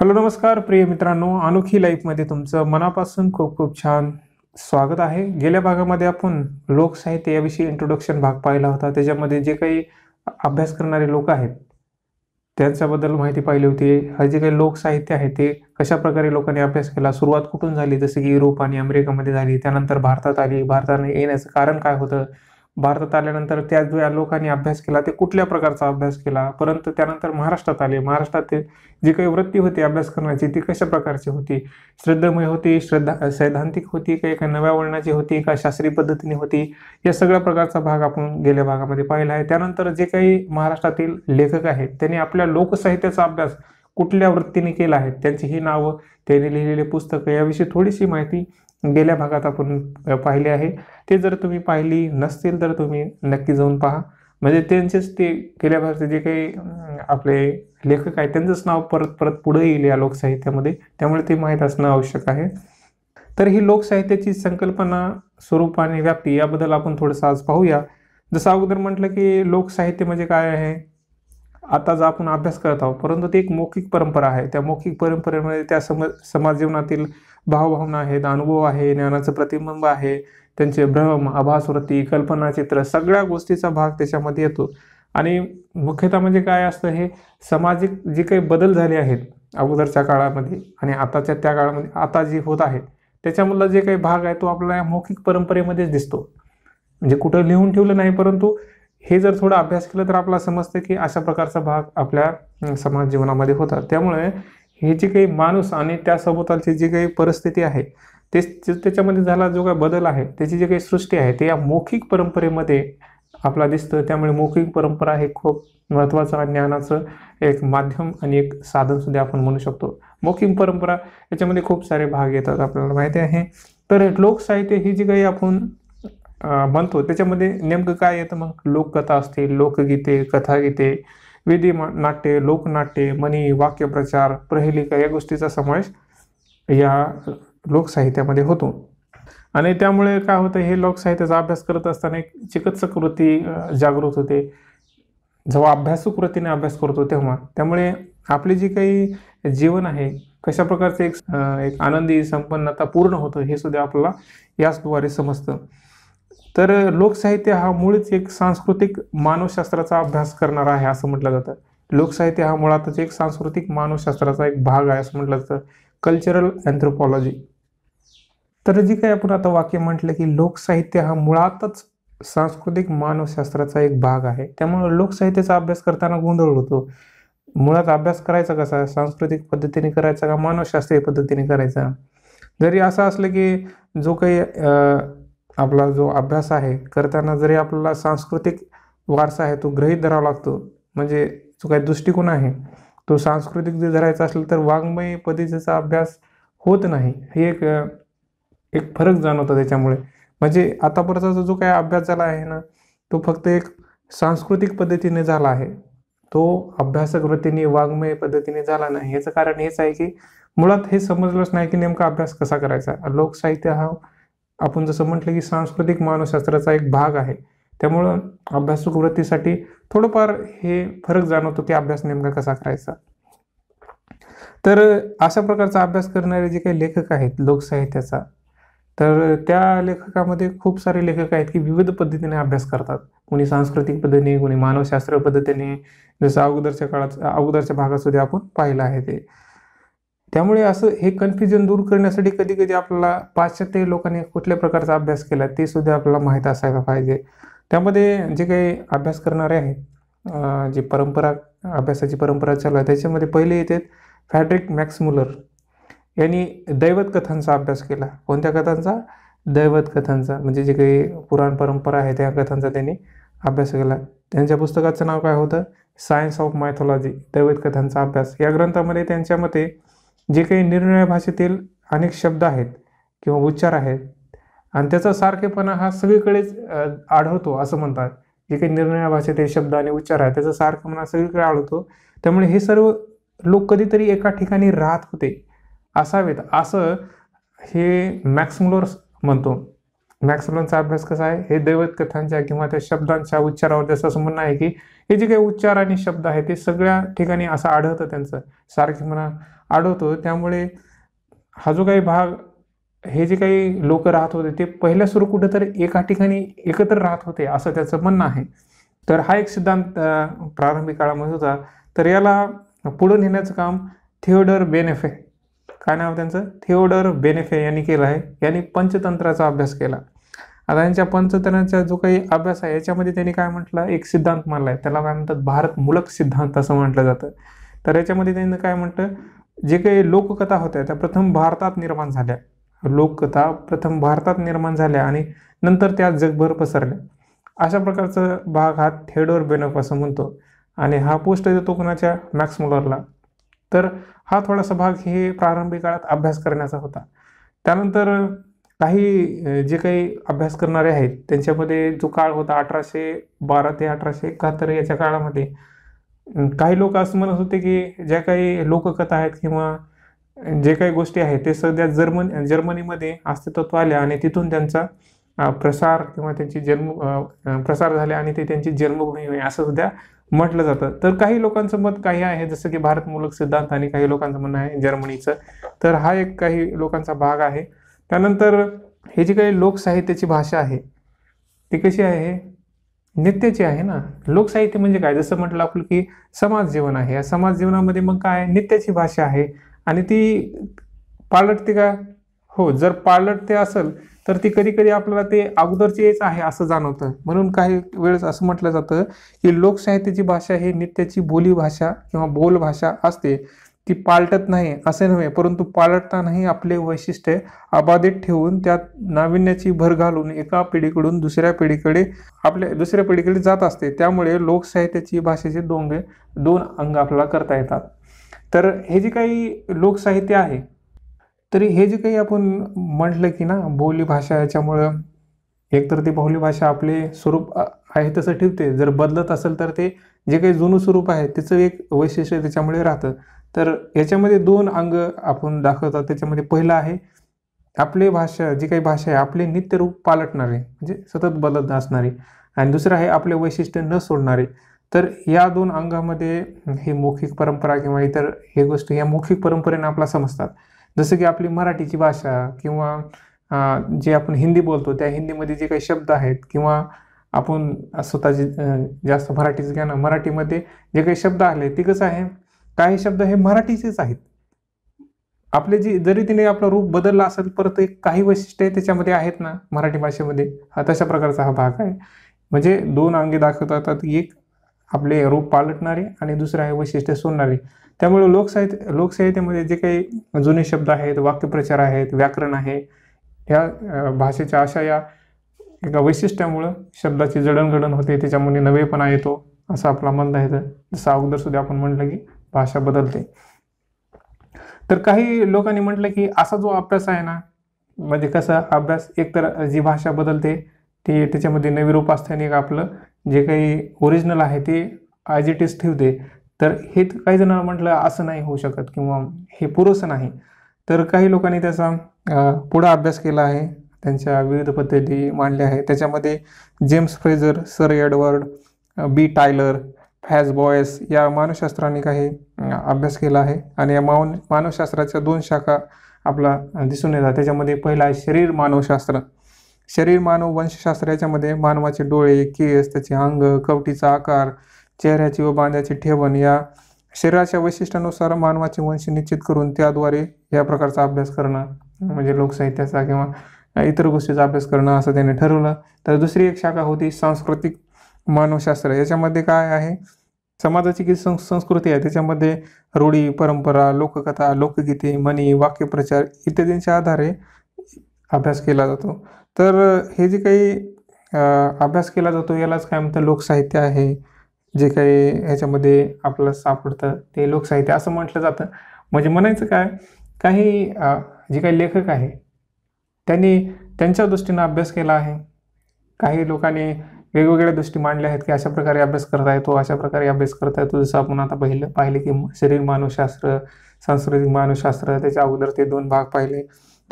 hello नमस्कार प्रिय मित्रांनो अनोखी लाईफमध्ये तुमचं मनापासून खूप खूप छान स्वागत आहे गेल्या भागामध्ये आपण लोकसाहित्य याविषयी इंट्रोडक्शन भाग पाहिला होता त्याच्यामध्ये जे काही अभ्यास करणारे लोक आहेत त्यांच्याबद्दल माहिती पाहिली होती हे जे काही लोकसाहित्य आहे ते कशा प्रकारे लोकांनी अभ्यास केला सुरुवात कुठून झाली जसं की युरोप आणि अमेरिकामध्ये झाली त्यानंतर भारतात आली भारताने येण्याचं कारण काय होतं भारतात आल्यानंतर त्या ज्या लोकांनी अभ्यास केला ते कुठल्या प्रकारचा अभ्यास केला परंतु त्यानंतर महाराष्ट्रात आले महाराष्ट्रातील जी काही वृत्ती होती अभ्यास करण्याची ती कशा प्रकारची होती श्रद्धामय होती श्रद्धा सैद्धांतिक होती का एका नव्या वळणाची होती का शास्त्रीय पद्धतीने होती या सगळ्या प्रकारचा भाग आपण गेल्या भागामध्ये पाहिला आहे त्यानंतर जे काही महाराष्ट्रातील लेखक आहेत त्यांनी आपल्या लोकसाहित्याचा अभ्यास कुठल्या वृत्तीने केला आहे त्यांची ही नावं त्यांनी लिहिलेले पुस्तकं याविषयी थोडीशी माहिती गेल्या भागात आपण पाहिले आहे ते जर तुम्ही पाहिली नसतील तर तुम्ही नक्की जाऊन पहा म्हणजे त्यांचेच ते गेल्या भागाचे जे काही आपले लेखक आहेत त्यांचंच नाव परत परत पुढे येईल या लोकसाहित्यामध्ये त्यामुळे ते माहीत असणं आवश्यक आहे तर ही लोकसाहित्याची संकल्पना स्वरूप आणि व्याप्ती याबद्दल आपण थोडंसं आज पाहूया जसं अगोदर म्हटलं की लोकसाहित्य म्हणजे काय आहे आता जर आपण अभ्यास करत आहोत परंतु ती एक मौखिक परंपरा आहे त्या मौखिक परंपरेमध्ये त्या सम समाज जीवनातील भावभावना आहेत अनुभव आहे ज्ञानाचं प्रतिबिंब आहे त्यांचे भ्रम आभासवृत्ती कल्पनाचित्र सगळ्या गोष्टीचा भाग त्याच्यामध्ये येतो आणि मुख्यतः म्हणजे काय असतं हे सामाजिक जे काही बदल झाले आहेत अगोदरच्या काळामध्ये आणि आताच्या त्या काळामध्ये आता जे होत आहे त्याच्यामधला जे काही भाग आहे तो आपल्याला मौखिक परंपरेमध्येच दिसतो म्हणजे कुठं लिहून ठेवलं नाही परंतु हे जर थोडा अभ्यास केला तर आपला समजतं की अशा प्रकारचा भाग आपल्या समाज जीवनामध्ये होता त्यामुळे हे जे काही माणूस आणि त्या सभोवतालची जी काही परिस्थिती आहे ते त्याच्यामध्ये झाला जो काही बदल आहे त्याची जी काही सृष्टी आहे ते या मौखिक परंपरेमध्ये आपला दिसतं त्यामुळे मौखिक परंपरा हे खूप महत्त्वाचं ज्ञानाचं एक माध्यम आणि एक साधन सुद्धा आपण म्हणू शकतो मौखिक परंपरा याच्यामध्ये खूप सारे भाग येतात आपल्याला माहिती आहे तर लोकसाहित्य ही जी काही आपण म्हणतो त्याच्यामध्ये नेमकं काय येतं मग लोककथा असते लोकगीते कथागीते विधी नाट्य लोकनाट्य मनी वाक्यप्रचार प्रहेलिका या गोष्टीचा समावेश या लोकसाहित्यामध्ये होतो आणि त्यामुळे काय होतं हे लोकसाहित्याचा अभ्यास करत असताना एक चिकित्सक कृती जागृत होते जेव्हा अभ्यासक कृतीने अभ्यास करतो तेव्हा त्यामुळे आपले जे काही जीवन आहे कशा प्रकारचे एक आनंदी संपन्नता पूर्ण होतं हे सुद्धा आपल्याला याचद्वारे समजतं तर लोकसाहित्य हा मूळच एक सांस्कृतिक मानवशास्त्राचा अभ्यास करणारा आहे असं म्हटलं जातं लोकसाहित्य हा मुळातच एक सांस्कृतिक मानवशास्त्राचा एक भाग आहे असं म्हटलं जातं कल्चरल अँथ्रोपॉलॉजी तर जे काही आपण आता वाक्य म्हटलं की लोकसाहित्य हा मुळातच सांस्कृतिक मानवशास्त्राचा एक भाग आहे त्यामुळे लोकसाहित्याचा अभ्यास करताना गोंधळ होतो मुळात अभ्यास करायचा कसा सांस्कृतिक पद्धतीने करायचा का मानवशास्त्रीय पद्धतीने करायचा जरी असं असलं की जो काही आपला जो अभ्यास आहे करताना जरी आपल्याला सांस्कृतिक वारसा आहे तो ग्रहीत धरावा लागतो म्हणजे जो काही दृष्टिकोन आहे तो सांस्कृतिक जर धरायचा असेल तर वाङ्मय पद्धतीचा अभ्यास होत नाही हे एक एक फरक जाणवतो त्याच्यामुळे म्हणजे आतापर्यंतचा जो काही अभ्यास झाला आहे ना तो फक्त एक सांस्कृतिक पद्धतीने झाला आहे तो अभ्यासक वृत्तीने वाङ्मय पद्धतीने झाला नाही याचं कारण हेच आहे की मुळात हे समजलंच नाही की नेमका अभ्यास कसा करायचा लोकसाहित्य हा आपण जसं म्हटलं की सांस्कृतिक मानवशास्त्राचा एक भाग आहे त्यामुळं अभ्यासक वृत्तीसाठी थोडंफार हे फरक जाणवतो की अभ्यास नेमका कसा करायचा तर अशा प्रकारचा अभ्यास करणारे जे काही लेखक आहेत लोकसाहित्याचा तर त्या लेखकामध्ये खूप सारे लेखक आहेत की विविध पद्धतीने अभ्यास करतात कोणी सांस्कृतिक पद्धतीने कोणी मानवशास्त्र पद्धतीने जसं अगोदरच्या काळात अगोदरच्या भागात सुद्धा आपण पाहिलं आहे ते त्यामुळे असं हे कन्फ्युजन दूर करण्यासाठी कधी कधी आपल्याला पाश्चात्य लोकांनी कुठल्या प्रकारचा अभ्यास केला ते सुद्धा आपल्याला माहीत असायला पाहिजे त्यामध्ये जे काही अभ्यास करणारे आहेत जी परंपरा अभ्यासाची परंपरा चालू आहे त्याच्यामध्ये पहिले येते फॅड्रिक मॅक्समुलर यांनी दैवत कथांचा अभ्यास केला कोणत्या कथांचा दैवत कथांचा म्हणजे जे काही पुराण परंपरा आहे त्या कथांचा त्यांनी अभ्यास केला त्यांच्या पुस्तकाचं नाव काय होतं सायन्स ऑफ मायथॉलॉजी दैवत कथांचा अभ्यास या ग्रंथामध्ये त्यांच्या मते जे काही निर्णय भाषेतील अनेक शब्द आहेत किंवा उच्चार आहेत आणि त्याचा सारखेपणा हा सगळीकडेच आढळतो असं म्हणतात जे काही निरनिळ्या भाषेतील शब्द आणि उच्चार आहेत त्याचा सारखेपणा सगळीकडे आढळतो त्यामुळे हे सर्व लोक कधीतरी एका ठिकाणी राहत होते असावेत असं हे मॅक्सिमलोर म्हणतो मॅक्समुलोरचा अभ्यास कसा आहे हे दैवत कथांच्या किंवा त्या शब्दांच्या उच्चारावर त्याचं असं म्हणणं आहे की हे जे काही उच्चार आणि शब्द आहे ते सगळ्या ठिकाणी असं आढळतं त्यांचं सारखे म्हणा आढळतो त्यामुळे हा जो काही भाग हे जे काही लोक राहत होते ते पहिल्या सुरू कुठेतरी एका ठिकाणी एकत्र राहत होते असं त्याचं म्हणणं आहे तर हा एक सिद्धांत प्रारंभिक काळामध्ये होता तर याला पुढं नेण्याचं काम थिओडर बेनेफे काय नाव त्यांचं थिओडर बेनेफे यांनी केलं आहे यांनी पंचतंत्राचा अभ्यास केला आता यांच्या पंचतनाचा जो काही अभ्यास आहे याच्यामध्ये त्यांनी काय म्हटलं एक सिद्धांत मानला आहे त्याला काय म्हणतात भारत मूलक सिद्धांत असं म्हटलं जातं तर याच्यामध्ये त्यांनी काय म्हणतं जे काही लोककथा होत्या त्या प्रथम भारतात निर्माण झाल्या लोककथा प्रथम भारतात निर्माण झाल्या आणि नंतर त्या जगभर पसरल्या अशा प्रकारचा भाग हा थेडोर बेनफ असं म्हणतो आणि हा पोस्ट देतो कोणाच्या मॅक्स मुलरला तर हा थोडासा भाग हे प्रारंभिक काळात अभ्यास करण्याचा होता त्यानंतर काही जे काही अभ्यास करणारे आहेत त्यांच्यामध्ये जो काळ होता अठराशे बारा ते अठराशे एकाहत्तर याच्या काळामध्ये काही लोक असं म्हणत होते की ज्या काही लोककथा आहेत किंवा जे काही गोष्टी आहेत ते सध्या जर्मन जर्मनीमध्ये अस्तित्वात आल्या आणि तिथून त्यांचा प्रसार किंवा त्यांची जन्म प्रसार झाले आणि ते त्यांची जन्मभूमी असं सुद्धा म्हटलं जातं तर काही लोकांचं मत काही आहे जसं की भारतमूलक सिद्धांत आणि काही लोकांचं म्हणणं आहे जर्मनीचं तर हा एक काही लोकांचा भाग आहे त्यानंतर हे जी काही लोकसाहित्याची भाषा आहे ती कशी आहे नित्याची आहे ना लोकसाहित्य म्हणजे काय जसं म्हटलं आपलं की समाज जीवन आहे या समाज जीवनामध्ये मग काय नित्याची भाषा आहे आणि ती पालटते का हो जर पालटते असेल तर ती कधी कधी आपल्याला ते अगोदरचेच आहे असं जाणवतं म्हणून काही वेळेस असं म्हटलं जातं की लोकसाहित्याची भाषा ही नित्याची बोली भाषा किंवा बोलभाषा असते ती पालटत नाही असे नव्हे परंतु पालटतानाही आपले वैशिष्ट्य अबाधित ठेवून त्यात नाविन्याची भर घालून एका पिढीकडून दुसऱ्या पिढीकडे आपल्या दुसऱ्या पिढीकडे जात असते त्यामुळे लोकसाहित्याची भाषेचे दोंगे दोन अंग आपल्याला करता येतात तर हे जे काही लोकसाहित्य आहे तरी हे जे काही आपण म्हटलं की ना बोली भाषा याच्यामुळं एकतर ती बहुली भाषा आपले स्वरूप आहे तसं ठेवते जर बदलत असेल तर ते जे काही जुनं स्वरूप आहे त्याचं एक वैशिष्ट्य त्याच्यामुळे राहतं तर याच्यामध्ये दोन अंग आपण दाखवतात त्याच्यामध्ये पहिलं आहे आपली भाषा जी काही भाषा आहे आपले नित्यरूप पालटणारे म्हणजे सतत बदलत असणारे आणि दुसरं आहे आपले वैशिष्ट्य न सोडणारे तर या दोन अंगामध्ये ही मौखिक परंपरा किंवा इतर हे गोष्टी या मौखिक परंपरेने आपला समजतात जसं की आपली मराठीची भाषा किंवा जे आपण हिंदी बोलतो त्या हिंदीमध्ये जे काही शब्द आहेत किंवा आपण स्वतःची जास्त मराठीच घ्या ना मराठीमध्ये जे काही शब्द आले ते कसं आहे काही शब्द हे मराठीचेच आहेत आपले जे जरी तिने आपलं रूप बदललं असेल परत एक काही वैशिष्ट्य त्याच्यामध्ये आहेत ना मराठी भाषेमध्ये हा तशा प्रकारचा हा भाग आहे म्हणजे दोन अंगे दाखवतात एक आपले रूप पालटणारे आणि दुसरं आहे वैशिष्ट्य सोडणारे त्यामुळे लोकसाहित्य लोकसाहित्यामध्ये जे काही जुने शब्द आहेत वाक्यप्रचार आहेत व्याकरण आहे ह्या भाषेच्या अशा या एका वैशिष्ट्यामुळं शब्दाची जडणघडण होते त्याच्यामुळे नवेपणा येतो असं आपला मन आहे जसं अगोदर सुद्धा आपण म्हटलं की भाषा बदलते तर काही लोकांनी म्हटलं की असा जो अभ्यास आहे ना म्हणजे कसा अभ्यास एकतर जी भाषा बदलते ती त्याच्यामध्ये नवी रूप आणि एक आपलं जे काही ओरिजिनल आहे ते ॲज इट इज ठेवते तर हे काही जणांना म्हटलं असं नाही होऊ शकत किंवा हे पुरेसं नाही तर काही लोकांनी त्याचा पुढा अभ्यास केला आहे त्यांच्या विविध पद्धती मांडल्या आहेत त्याच्यामध्ये James Frazer sir Edward B Tylor फॅज बॉयस या मानवशास्त्रांनी काही अभ्यास केला आहे आणि या मावन मानवशास्त्राच्या दोन शाखा आपला दिसून येतात त्याच्यामध्ये पहिला आहे शरीर मानवशास्त्र शरीर मानव वंशशास्त्र याच्यामध्ये मानवाचे डोळे केस त्याचे अंग कवटीचा आकार चेहऱ्याची व बांध्याची ठेवण या शरीराच्या वैशिष्ट्यानुसार मानवाचे वंश निश्चित करून त्याद्वारे या प्रकारचा अभ्यास करणं म्हणजे लोकसाहित्याचा किंवा इतर गोष्टीचा अभ्यास करणं असं त्याने ठरवलं तर दुसरी एक शाखा होती सांस्कृतिक मानवशास्त्र याच्यामध्ये काय आहे समाजाची जी सं संस्कृती आहे त्याच्यामध्ये रूढी परंपरा लोककथा लोकगीते मनी वाक्यप्रचार इत्यादींच्या आधारे अभ्यास केला जातो तर हे जे काही अभ्यास केला जातो यालाच काय म्हणतं लोकसाहित्य आहे जे काही ह्याच्यामध्ये आपलं सापडतं ते लोकसाहित्य असं म्हटलं जातं म्हणजे म्हणायचं काय काही जे काही लेखक आहे त्यांनी त्यांच्या दृष्टीनं अभ्यास केला आहे काही लोकांनी वेगवेगळ्या दृष्टी मांडल्या आहेत की अशा प्रकारे अभ्यास करता येतो अशा प्रकारे अभ्यास करता येतो जसं आपण आता पाहिलं पाहिले की शरीर मानवशास्त्र सांस्कृतिक मानवशास्त्र त्याच्या अगोदर ते दोन भाग पाहिले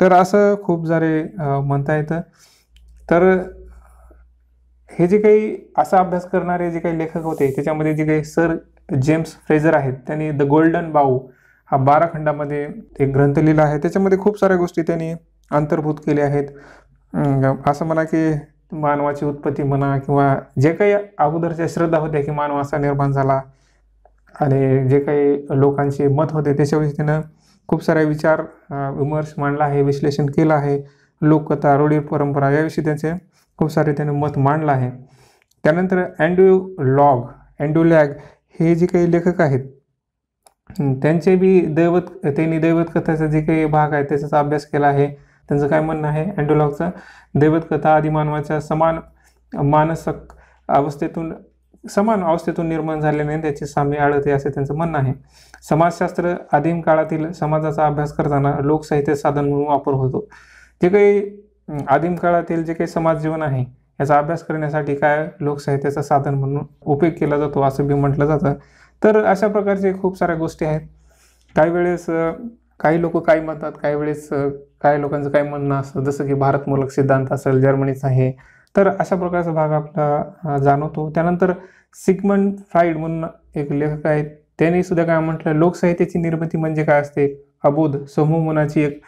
तर असं खूप सारे म्हणता येतं तर हे जे काही असा अभ्यास करणारे जे काही लेखक होते त्याच्यामध्ये जे काही सर जेम्स फ्रेझर आहेत त्यांनी द गोल्डन बाऊ हा बारा खंडामध्ये एक ग्रंथ लिहिला आहे त्याच्यामध्ये खूप साऱ्या गोष्टी त्यांनी अंतर्भूत केल्या आहेत असं म्हणा की मानवाची उत्पत्ती म्हणा किंवा जे काही अगोदरच्या श्रद्धा होत्या की मानव असा निर्माण झाला आणि जे काही लोकांचे मत होते त्याच्याविषयी त्यानं खूप सारे विचार विमर्श मांडला आहे विश्लेषण केलं आहे लोककथा रूढी परंपरा याविषयी त्यांचे खूप सारे त्याने मत मांडलं आहे त्यानंतर अँड्यू लॉग अँड्यू लॅग हे जे काही लेखक आहेत त्यांचे बी दैवत त्यांनी दैवत कथाचा जे काही भाग आहे त्याचाच अभ्यास केला आहे त्यांचं काय म्हणणं आहे दैवत दैवतकथा आदी मानवाच्या समान मानसक अवस्थेतून समान अवस्थेतून निर्माण झालेले त्याची साम्य आळते असे त्यांचं म्हणणं आहे समाजशास्त्र आदिम काळातील समाजाचा अभ्यास करताना लोकसाहित्य साधन म्हणून वापर होतो जे काही आदिम काळातील जे काही समाज जीवन आहे याचा अभ्यास करण्यासाठी काय लोकसाहित्याचा साधन म्हणून उपयोग केला जातो असं बी म्हटलं जातं तर अशा प्रकारचे खूप साऱ्या गोष्टी आहेत काही वेळेस काही लोक काय म्हणतात काही वेळेस काय लोकांचं काय म्हणणं असतं जसं की भारतमूलक सिद्धांत असेल जर्मनीचा आहे तर अशा प्रकारचा भाग आपला जाणवतो त्यानंतर सिगमंड फ्राईड म्हणून एक लेखक आहेत त्यांनी सुद्धा काय म्हटलं लोकसाहित्याची निर्मिती म्हणजे काय असते अबोध समूह मनाची एक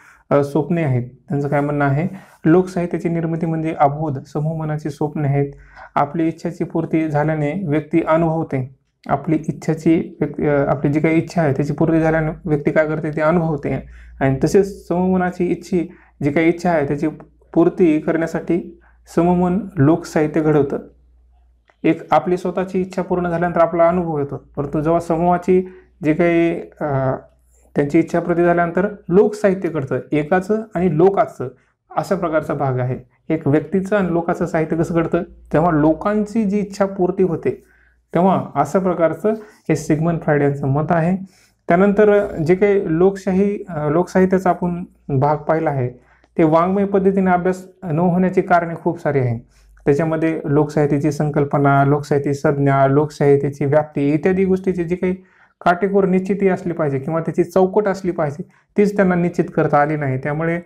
स्वप्ने आहेत त्यांचं काय म्हणणं आहे लोकसाहित्याची निर्मिती म्हणजे अबोध समूह मनाची स्वप्ने आहेत आपली इच्छाची पूर्ती झाल्याने व्यक्ती अनुभवते आपली इच्छाची व्यक्ती आपली जी काही इच्छा आहे त्याची पूर्ती झाल्यानं व्यक्ती काय करते ते अनुभवते आणि तसेच सममनाची इच्छी जी काही इच्छा आहे त्याची पूर्ती करण्यासाठी सममन लोकसाहित्य घडवतं एक आपली स्वतःची इच्छा पूर्ण झाल्यानंतर आपला अनुभव येतो परंतु जेव्हा समूहाची जे काही त्यांची इच्छा प्रती झाल्यानंतर लोकसाहित्य घडतं एकाचं आणि लोकाचं अशा प्रकारचा भाग आहे एक व्यक्तीचं आणि लोकाचं साहित्य कसं घडतं तेव्हा लोकांची जी इच्छा पूर्ती होते तेव्हा अशा प्रकारचं हे सिगमन फ्रायड यांचं मत आहे त्यानंतर जे काही लोकशाही लोकसाहित्याचा आपण भाग पाहिला आहे ते वाङ्मय पद्धतीने अभ्यास न होण्याची कारणे खूप सारी आहेत त्याच्यामध्ये लोकसाहित्याची संकल्पना लोकसाहित्य संज्ञा लोकसाहित्याची व्याप्ती इत्यादी गोष्टीची जी काही काटेकोर निश्चिती असली पाहिजे किंवा त्याची चौकट असली पाहिजे तीच त्यांना निश्चित करता आली नाही त्यामुळे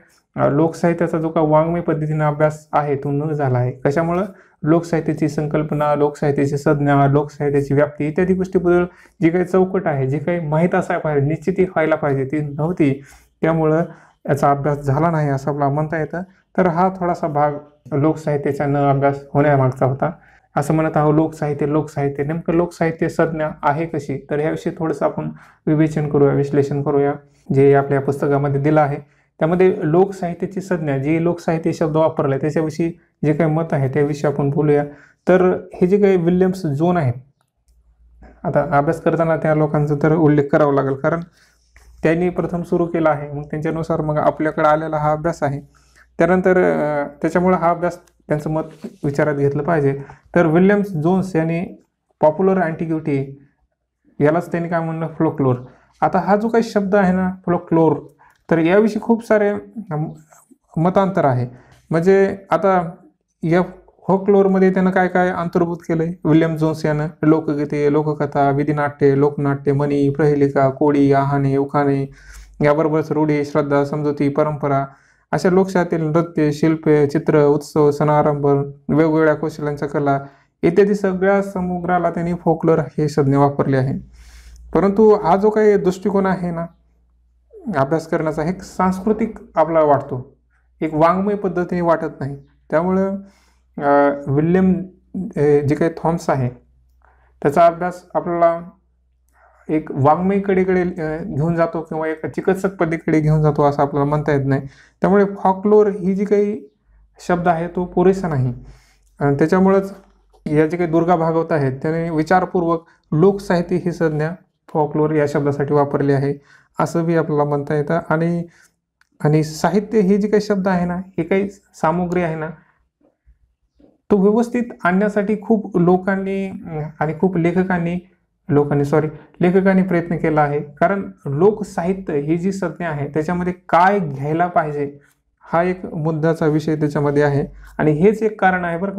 लोकसाहित्याचा जो का वाङ्मय पद्धतीने अभ्यास आहे तो न झाला आहे कशामुळं लोकसाहित्याची संकल्पना लोकसाहित्याची संज्ञा लोकसाहित्याची व्याप्ती इत्यादी गोष्टीबद्दल जी काही चौकट आहे जी काही माहीत असायला पाहिजे निश्चिती व्हायला पाहिजे ती नव्हती त्यामुळं याचा अभ्यास झाला नाही असं आपला म्हणता येतं तर हा थोडासा भाग लोकसाहित्याचा न अभ्यास होण्यामागचा होता असं म्हणत आहोत लोकसाहित्य लोकसाहित्य नेमकं लोकसाहित्य संज्ञा आहे कशी तर याविषयी थोडंसं आपण विवेचन करूया विश्लेषण करूया जे आपल्या पुस्तकामध्ये दिलं आहे त्यामध्ये लोकसाहित्याची संज्ञा जी लोकसाहित्य शब्द वापरला त्याच्याविषयी जे काही मत आहे त्याविषयी आपण बोलूया तर हे जे काही विल्यम्स झोन आहेत आता अभ्यास करताना त्या लोकांचा तर उल्लेख करावा लागेल कारण त्यांनी प्रथम सुरू केला आहे मग त्यांच्यानुसार मग आपल्याकडे आलेला हा अभ्यास आहे त्यानंतर त्याच्यामुळे हा अभ्यास त्यांचं मत विचारात घेतलं पाहिजे तर विल्यम्स जोन्स यांनी पॉप्युलर अँटीग्युटी यालाच त्यांनी काय म्हणलं फ्लोक्लोर आता हा जो काही शब्द आहे ना फ्लोक्लोर तर याविषयी खूप सारे मतांतर आहे म्हणजे आता या फोकलोअरमध्ये त्यानं काय काय अंतर्भूत केलंय विल्यम जोन्स यानं लोकगीते लोककथा विधीनाट्य लोकनाट्य मणी प्रहेलिका कोळी आहाने उखाणे याबरोबरच रूढी श्रद्धा समजुती परंपरा अशा लोकशाहीतील नृत्य शिल्पे चित्र उत्सव सणारंभ वेगवेगळ्या कौशल्यांच्या कला इत्यादी सगळ्या समुद्राला त्यांनी फोकलोर हे संज्ञा वापरले आहे परंतु हा जो काही दृष्टिकोन आहे ना अभ्यास करण्याचा एक सांस्कृतिक आपला वाटतो एक वाङ्मय पद्धतीने वाटत नाही त्यामुळं विल्यम जे काही थॉम्स आहे त्याचा अभ्यास आपल्याला एक कडेकडे घेऊन जातो किंवा एका चिकित्सक पद्धतीकडे घेऊन जातो असं आपल्याला म्हणता येत नाही त्यामुळे फॉकलोर ही जी काही शब्द आहे तो पुरेसा नाही त्याच्यामुळंच या जे काही दुर्गा भागवत आहेत त्याने विचारपूर्वक लोकसाहित्य ही संज्ञा फॉकलोर या शब्दासाठी वापरले आहे असं बी आपल्याला म्हणता येतं आणि आणि साहित्य हे जे काही शब्द आहे ना हे काही सामुग्री आहे ना तो व्यवस्थित आणण्यासाठी खूप लोकांनी आणि खूप लेखकांनी लोकांनी सॉरी लेखकांनी प्रयत्न केला आहे कारण लोकसाहित्य ही जी संज्ञा आहे त्याच्यामध्ये काय घ्यायला पाहिजे हा एक मुद्द्याचा विषय त्याच्यामध्ये आहे आणि हेच एक कारण आहे बरं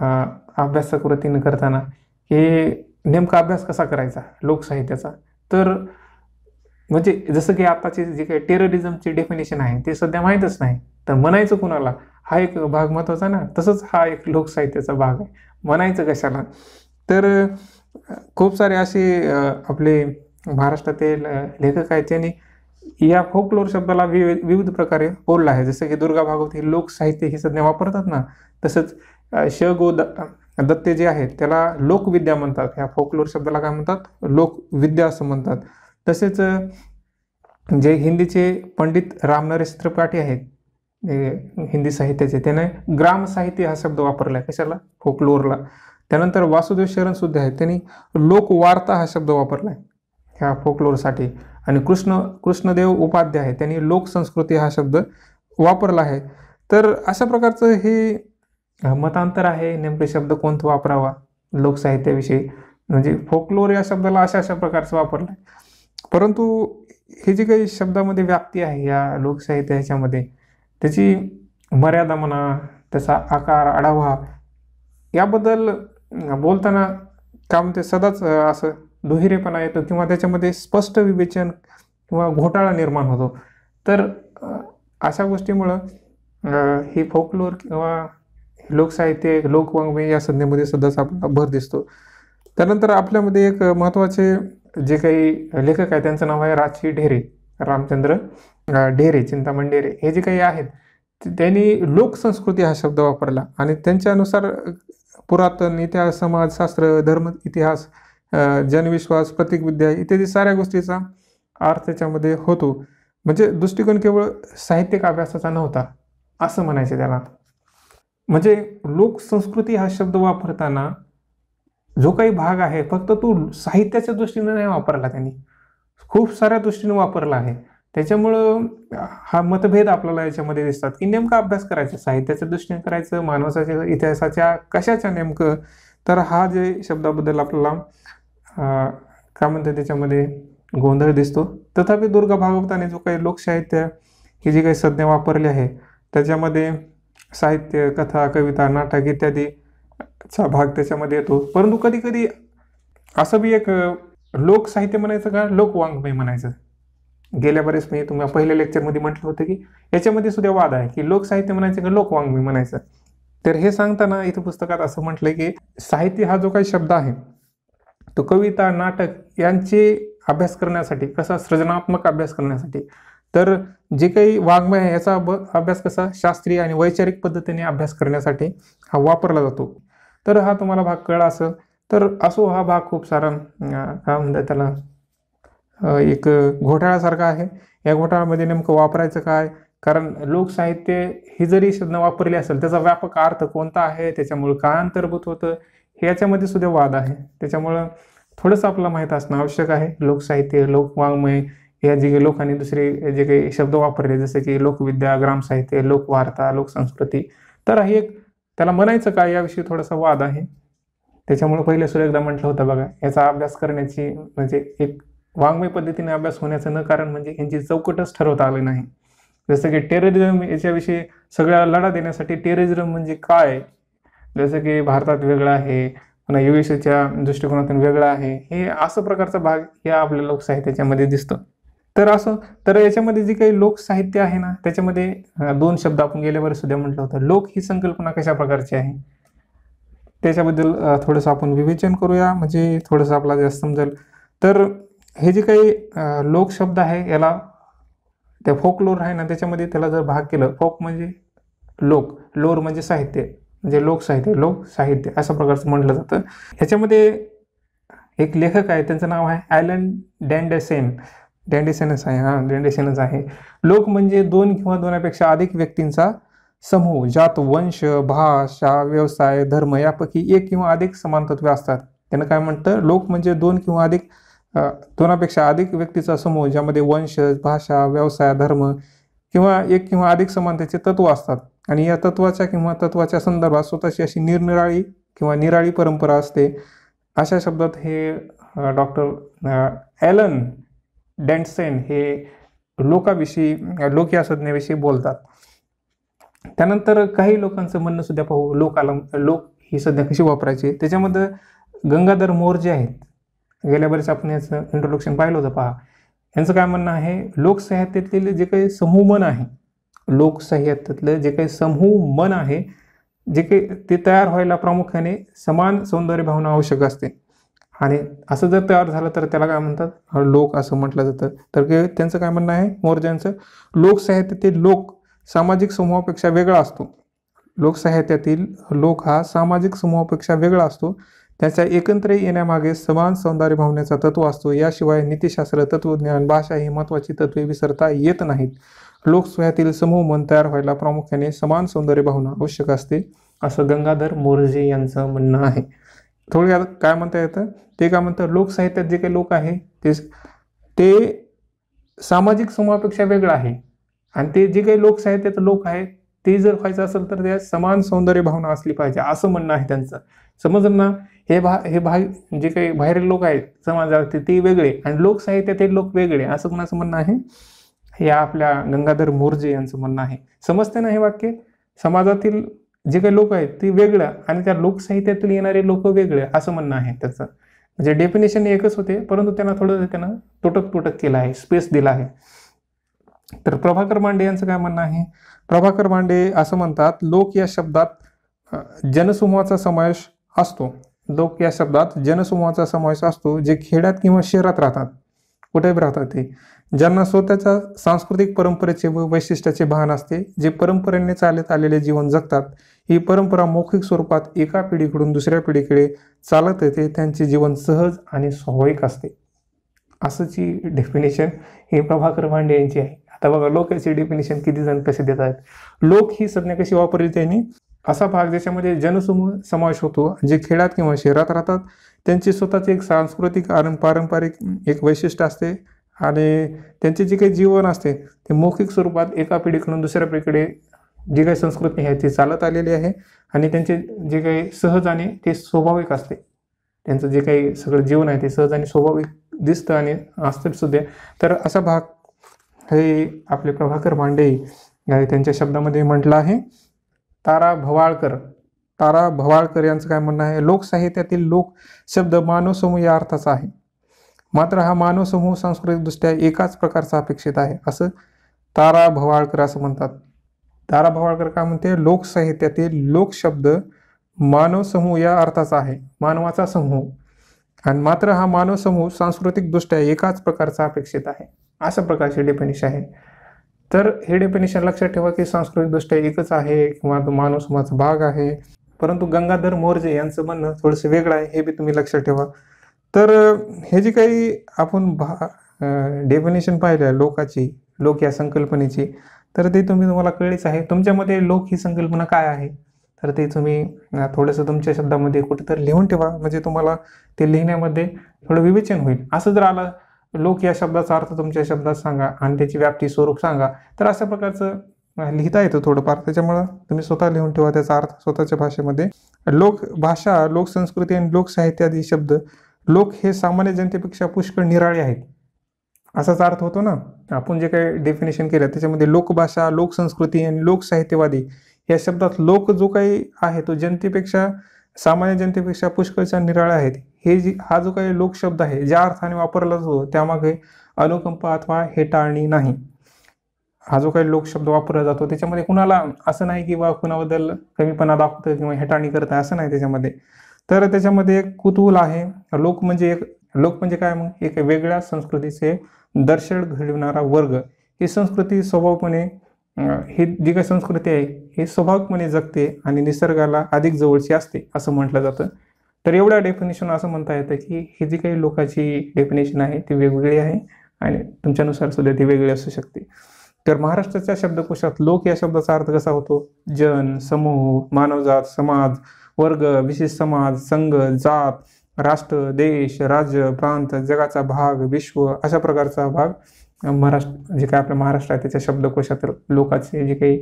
का अभ्यासकृतीनं करताना हे नेमका अभ्यास कसा करायचा लोकसाहित्याचा तर म्हणजे जसं की आताचे जे काही टेररिझमचे डेफिनेशन आहे ते सध्या माहीतच नाही तर म्हणायचं कुणाला हा एक भाग महत्वाचा ना तसंच हा एक लोकसाहित्याचा भाग आहे म्हणायचं कशाला तर खूप सारे असे आपले महाराष्ट्रातील लेखक आहेत त्यांनी या फोकलोर शब्दाला विविध विविध प्रकारे बोलला आहे जसं की दुर्गा भागवत हे लोकसाहित्य ही सध्या वापरतात ना तसंच श गो दत्ते जे आहेत त्याला लोकविद्या म्हणतात ह्या फोकलोर शब्दाला काय म्हणतात लोकविद्या असं म्हणतात तसेच जे हिंदीचे पंडित रामनरेश त्रिपाठी आहेत हिंदी साहित्याचे त्याने ग्राम साहित्य हा शब्द वापरला आहे कशाला फोकलोरला त्यानंतर वासुदेव शरण सुद्धा आहेत त्यांनी लोकवार्ता हा शब्द वापरला आहे ह्या फोकलोरसाठी आणि कृष्ण कृष्णदेव उपाध्याय त्यांनी लोकसंस्कृती हा शब्द वापरला आहे तर अशा प्रकारचं हे मतांतर आहे नेमके शब्द कोणतं वापरावा लोकसाहित्याविषयी म्हणजे फोकलोर या शब्दाला अशा अशा प्रकारचं वापरलं आहे परंतु हे जे काही शब्दामध्ये व्याप्ती आहे या लोकसाहित्य ह्याच्यामध्ये त्याची मर्यादा म्हणा त्याचा आकार आढावा याबद्दल बोलताना काम ते सदाच असं दुहिरेपणा येतो किंवा त्याच्यामध्ये स्पष्ट विवेचन किंवा घोटाळा निर्माण होतो तर अशा गोष्टीमुळं ही फोकलोर किंवा लोकसाहित्य लोकवाङ्मय या संधीमध्ये सध्याच आपला भर दिसतो त्यानंतर आपल्यामध्ये एक महत्त्वाचे जे काही लेखक आहेत त्यांचं नाव आहे राची ढेरे रामचंद्र ढेरे चिंतामण ढेरे हे जे काही आहेत त्यांनी लोकसंस्कृती हा शब्द वापरला आणि त्यांच्यानुसार पुरातन इतिहास समाजशास्त्र धर्म इतिहास जनविश्वास विद्या इत्यादी साऱ्या गोष्टीचा अर्थ त्याच्यामध्ये होतो म्हणजे दृष्टिकोन केवळ साहित्यिक अभ्यासाचा नव्हता असं म्हणायचं त्याला म्हणजे लोकसंस्कृती हा शब्द वापरताना जो काही भाग आहे फक्त तो साहित्याच्या दृष्टीने नाही वापरला त्यांनी खूप साऱ्या दृष्टीने वापरला आहे त्याच्यामुळं हा मतभेद आपल्याला याच्यामध्ये दिसतात की नेमका अभ्यास करायचा साहित्याच्या दृष्टीने करायचं मानवाच्या इतिहासाच्या कशाच्या नेमकं तर हा जे शब्दाबद्दल आपल्याला काय म्हणतात त्याच्यामध्ये गोंधळ दिसतो तथापि दुर्गा भागवताने जो काही लोकसाहित्य ही जी काही संज्ञा वापरली आहे त्याच्यामध्ये साहित्य कथा कविता नाटक इत्यादी चा भाग त्याच्यामध्ये येतो परंतु कधी कधी असं बी एक लोकसाहित्य म्हणायचं का लोकवाङ्मय म्हणायचं गेल्या बरेच मी म्हणजे तुम्ही पहिल्या लेक्चरमध्ये म्हटलं होतं की याच्यामध्ये सुद्धा वाद आहे की लोकसाहित्य म्हणायचं का लोकवाङ्मय म्हणायचं तर हे सांगताना इथं पुस्तकात असं म्हटलं की साहित्य हा जो काही शब्द आहे तो कविता नाटक यांचे अभ्यास करण्यासाठी कसा सृजनात्मक अभ्यास करण्यासाठी तर जे काही वाङ्मय आहे याचा अभ्यास कसा शास्त्रीय आणि वैचारिक पद्धतीने अभ्यास करण्यासाठी हा वापरला जातो तर हा तुम्हाला भाग कळला असं तर असो हा भाग खूप सारा काय म्हणतात त्याला एक घोटाळ्यासारखा आहे या घोटाळ्यामध्ये नेमकं वापरायचं काय कारण लोकसाहित्य ही जरी शब्द वापरली असेल त्याचा व्यापक अर्थ कोणता आहे त्याच्यामुळे काय अंतर्भूत होतं हे याच्यामध्ये सुद्धा वाद आहे त्याच्यामुळं थोडंसं आपल्याला माहीत असणं आवश्यक आहे लोकसाहित्य लोकवाङ्मय या जे काही लोकांनी दुसरे जे काही शब्द वापरले जसे की लोकविद्या ग्रामसाहित्य लोकवार्ता लोकसंस्कृती तर हे एक त्याला म्हणायचं काय याविषयी थोडासा वाद आहे त्याच्यामुळे पहिले सुरू एकदा म्हटलं होतं बघा याचा अभ्यास करण्याची म्हणजे एक वाङ्मय पद्धतीने अभ्यास होण्याचं न कारण म्हणजे यांची चौकटच ठरवता आली नाही जसं की टेररिझम याच्याविषयी सगळ्या लढा देण्यासाठी टेररिझम म्हणजे काय जसं की भारतात वेगळं आहे पुन्हा युएसच्या दृष्टिकोनातून वेगळं आहे हे असं प्रकारचा भाग या आपल्या लोकसाहित्याच्यामध्ये दिसतं तर असं तर याच्यामध्ये जे काही लोकसाहित्य आहे ना त्याच्यामध्ये दोन शब्द आपण गेल्या वर्ष सुद्धा म्हटलं होतं लोक ही संकल्पना कशा प्रकारची आहे त्याच्याबद्दल थोडंसं आपण विवेचन करूया म्हणजे थोडंसं आपला जास्त समजेल तर हे जे काही लोकशब्द आहे याला त्या फोकलोर आहे ना त्याच्यामध्ये त्याला जर भाग केलं फोक म्हणजे लोक लोर म्हणजे साहित्य म्हणजे लोकसाहित्य साहित्य अशा प्रकारचं म्हटलं जातं ह्याच्यामध्ये एक लेखक आहे त्यांचं नाव आहे आयलन डँडेसेन डँडेसेनस आहे हां डँडेसेनस आहे लोक म्हणजे दोन किंवा दोनापेक्षा अधिक व्यक्तींचा समूह ज्यात वंश भाषा व्यवसाय धर्म यापैकी एक किंवा अधिक समानतत्वे असतात त्यांना काय म्हणतं लोक म्हणजे दोन किंवा अधिक दोनापेक्षा अधिक व्यक्तीचा समूह ज्यामध्ये वंश भाषा व्यवसाय धर्म किंवा एक किंवा अधिक समानतेचे तत्व असतात आणि या तत्वाच्या किंवा तत्वाच्या संदर्भात स्वतःची अशी निरनिराळी किंवा निराळी परंपरा असते अशा शब्दात हे डॉक्टर ॲलन डेंटसेन हे लोकाविषयी लोक या संज्ञेविषयी बोलतात त्यानंतर काही लोकांचं म्हणणं सुद्धा पाहू आलं लोक ही सध्या कशी वापरायची त्याच्यामध्ये गंगाधर मोर जे आहेत गेल्या वर्ष आपण याचं इंट्रोडक्शन पाहिलं होतं पहा यांचं काय म्हणणं आहे लोकसाहित्यातले जे काही समूह मन आहे लोकसाहित्यातलं जे काही समूह मन आहे जे काही ते तयार व्हायला प्रामुख्याने समान सौंदर्य भावना आवश्यक असते आणि असं जर तयार झालं तर त्याला काय म्हणतात लोक असं म्हटलं जातं तर त्यांचं काय म्हणणं आहे मोर्जांचं लोकसाहित्यातील लोक सामाजिक समूहापेक्षा वेगळा असतो लोकसाहित्यातील लोक हा सामाजिक समूहापेक्षा वेगळा असतो त्याच्या एकत्र येण्यामागे समान सौंदर्य भावनेचा तत्व असतो याशिवाय नीतिशास्त्र तत्वज्ञान भाषा ही महत्वाची तत्वे विसरता येत नाहीत लोकसोयातील समूह मन तयार व्हायला प्रामुख्याने समान सौंदर्य भावना आवश्यक असते असं गंगाधर मोरजे यांचं म्हणणं आहे थोडक्यात काय म्हणता येतं ते काय म्हणतं लोकसाहित्यात जे काही लोक आहे ते ते सामाजिक समूहापेक्षा वेगळं आहे आणि ते जे काही लोकसाहित्यात लोक आहेत ते जर व्हायचं असेल तर त्या समान सौंदर्य भावना असली पाहिजे असं म्हणणं आहे त्यांचं समज ना हे भा हे भा जे काही बाहेरील लोक आहेत समाजात ते वेगळे आणि लोकसाहित्यातील लोक वेगळे असं कोणाचं म्हणणं आहे हे आपल्या गंगाधर मोरजे यांचं म्हणणं आहे समजते ना हे वाक्य समाजातील जे काही लोक आहेत ते वेगळं आणि त्या लोकसाहित्यातील येणारे लोक वेगळे असं म्हणणं आहे त्याचं म्हणजे डेफिनेशन एकच होते परंतु त्यांना थोडं त्यानं तुटक तुटक केलं आहे स्पेस दिला आहे तर प्रभाकर मांडे यांचं काय म्हणणं आहे प्रभाकर मांडे असं म्हणतात लोक या शब्दात जनसमूहाचा समावेश असतो लोक या शब्दात जनसमूहाचा समावेश असतो जे खेड्यात किंवा शहरात राहतात कुठेही राहतात ते ज्यांना स्वतःच्या सांस्कृतिक परंपरेचे व वैशिष्ट्याचे भान असते जे परंपरेने चालत आलेले जीवन जगतात ही परंपरा मौखिक स्वरूपात एका पिढीकडून दुसऱ्या पिढीकडे चालत येते त्यांचे जीवन सहज आणि स्वाभाविक असते जी डेफिनेशन हे प्रभाकर भांडे यांची आहे आता बघा लोक याची डेफिनेशन किती जण कसे देत आहेत लोक ही संज्ञा कशी वापरली त्यांनी असा भाग ज्याच्यामध्ये जनसमूह समावेश होतो जे खेळात किंवा शहरात राहतात त्यांची स्वतःची एक सांस्कृतिक पारंपरिक एक वैशिष्ट्य असते आणि त्यांचे जे काही जीवन असते ते मौखिक स्वरूपात एका पिढीकडून दुसऱ्या पिढीकडे जी काही संस्कृती आहे ती चालत आलेली आहे आणि त्यांचे जे काही सहज आणि ते स्वाभाविक असते त्यांचं जे काही सगळं जीवन आहे ते सहज आणि स्वाभाविक दिसतं आणि असतं सुद्धा तर असा भाग हे आपले प्रभाकर मांडे त्यांच्या शब्दामध्ये म्हटलं आहे तारा भवाळकर तारा भवाळकर यांचं काय म्हणणं आहे लोकसाहित्यातील लोक शब्द मानव समूह या अर्थाचा आहे मात्र हा मानव समूह सांस्कृतिकदृष्ट्या एकाच प्रकारचा अपेक्षित आहे असं तारा भवाळकर असं म्हणतात तारा भवाळकर काय म्हणते लोकसाहित्यातील लोकशब्द मानव समूह या अर्थाचा आहे मानवाचा समूह आणि मात्र हा मानव समूह सांस्कृतिकदृष्ट्या एकाच प्रकारचा अपेक्षित आहे अशा प्रकारचे डेफिनेशन आहे तर हे डेफिनेशन लक्षात ठेवा की सांस्कृतिकदृष्ट्या एकच आहे किंवा तो मानव समाजाचा भाग आहे परंतु गंगाधर मोर्जे यांचं म्हणणं थोडंसं वेगळं आहे हे बी तुम्ही लक्षात ठेवा तर हे जे काही आपण भा डेफिनेशन पाहिलं आहे लोकाची लोक या संकल्पनेची तर ते तुम्ही तुम्हाला कळलेच आहे तुमच्यामध्ये लोक ही संकल्पना काय आहे तर ते तुम्ही थोडंसं तुमच्या शब्दामध्ये कुठेतरी लिहून ठेवा म्हणजे तुम्हाला ते लिहिण्यामध्ये थोडं विवेचन होईल असं जर आलं लोक या शब्दाचा अर्थ तुमच्या शब्दात सांगा आणि त्याची व्याप्ती स्वरूप सांगा तर अशा प्रकारचं लिहिता येतं थोडंफार त्याच्यामुळं तुम्ही स्वतः लिहून ठेवा त्याचा अर्थ स्वतःच्या भाषेमध्ये लोक भाषा लोकसंस्कृती आणि लोकसाहित्य आदी शब्द लोक हे सामान्य जनतेपेक्षा पुष्कळ निराळे आहेत असाच अर्थ होतो ना आपण जे काही डेफिनेशन केलं त्याच्यामध्ये लोकभाषा लोकसंस्कृती आणि लोकसाहित्यवादी या शब्दात लोक जो काही आहे तो जनतेपेक्षा सामान्य जनतेपेक्षा पुष्कळच्या निराळ्या आहेत हे जी हा जो काही लोकशब्द आहे ज्या अर्थाने वापरला जातो त्यामागे अनुकंप अथवा हेटाळणी नाही हा जो काही लोकशब्द वापरला जातो त्याच्यामध्ये कुणाला असं नाही की बा कुणाबद्दल कमीपणा दाखवतं किंवा हेटाळणी आहे असं नाही त्याच्यामध्ये तर त्याच्यामध्ये एक कुतूहल आहे लोक म्हणजे एक लोक म्हणजे काय मग एक वेगळ्या संस्कृतीचे दर्शन घडविणारा वर्ग ही संस्कृती स्वभावपणे ही जी काही संस्कृती आहे ही स्वभावपणे जगते आणि निसर्गाला अधिक जवळची असते असं म्हटलं जातं तर एवढ्या डेफिनेशन असं म्हणता येतं की ही जी काही लोकाची डेफिनेशन आहे ती वेगवेगळी आहे आणि तुमच्यानुसार सुद्धा ती वेगळी असू शकते तर महाराष्ट्राच्या शब्दकोशात लोक या शब्दाचा अर्थ कसा होतो जन समूह मानवजात समाज वर्ग विशेष समाज संघ जात राष्ट्र देश राज्य प्रांत जगाचा भाग विश्व अशा प्रकारचा भाग महाराष्ट्र जे काही आपल्या महाराष्ट्र आहे त्याच्या शब्दकोशातील लोकाचे जे काही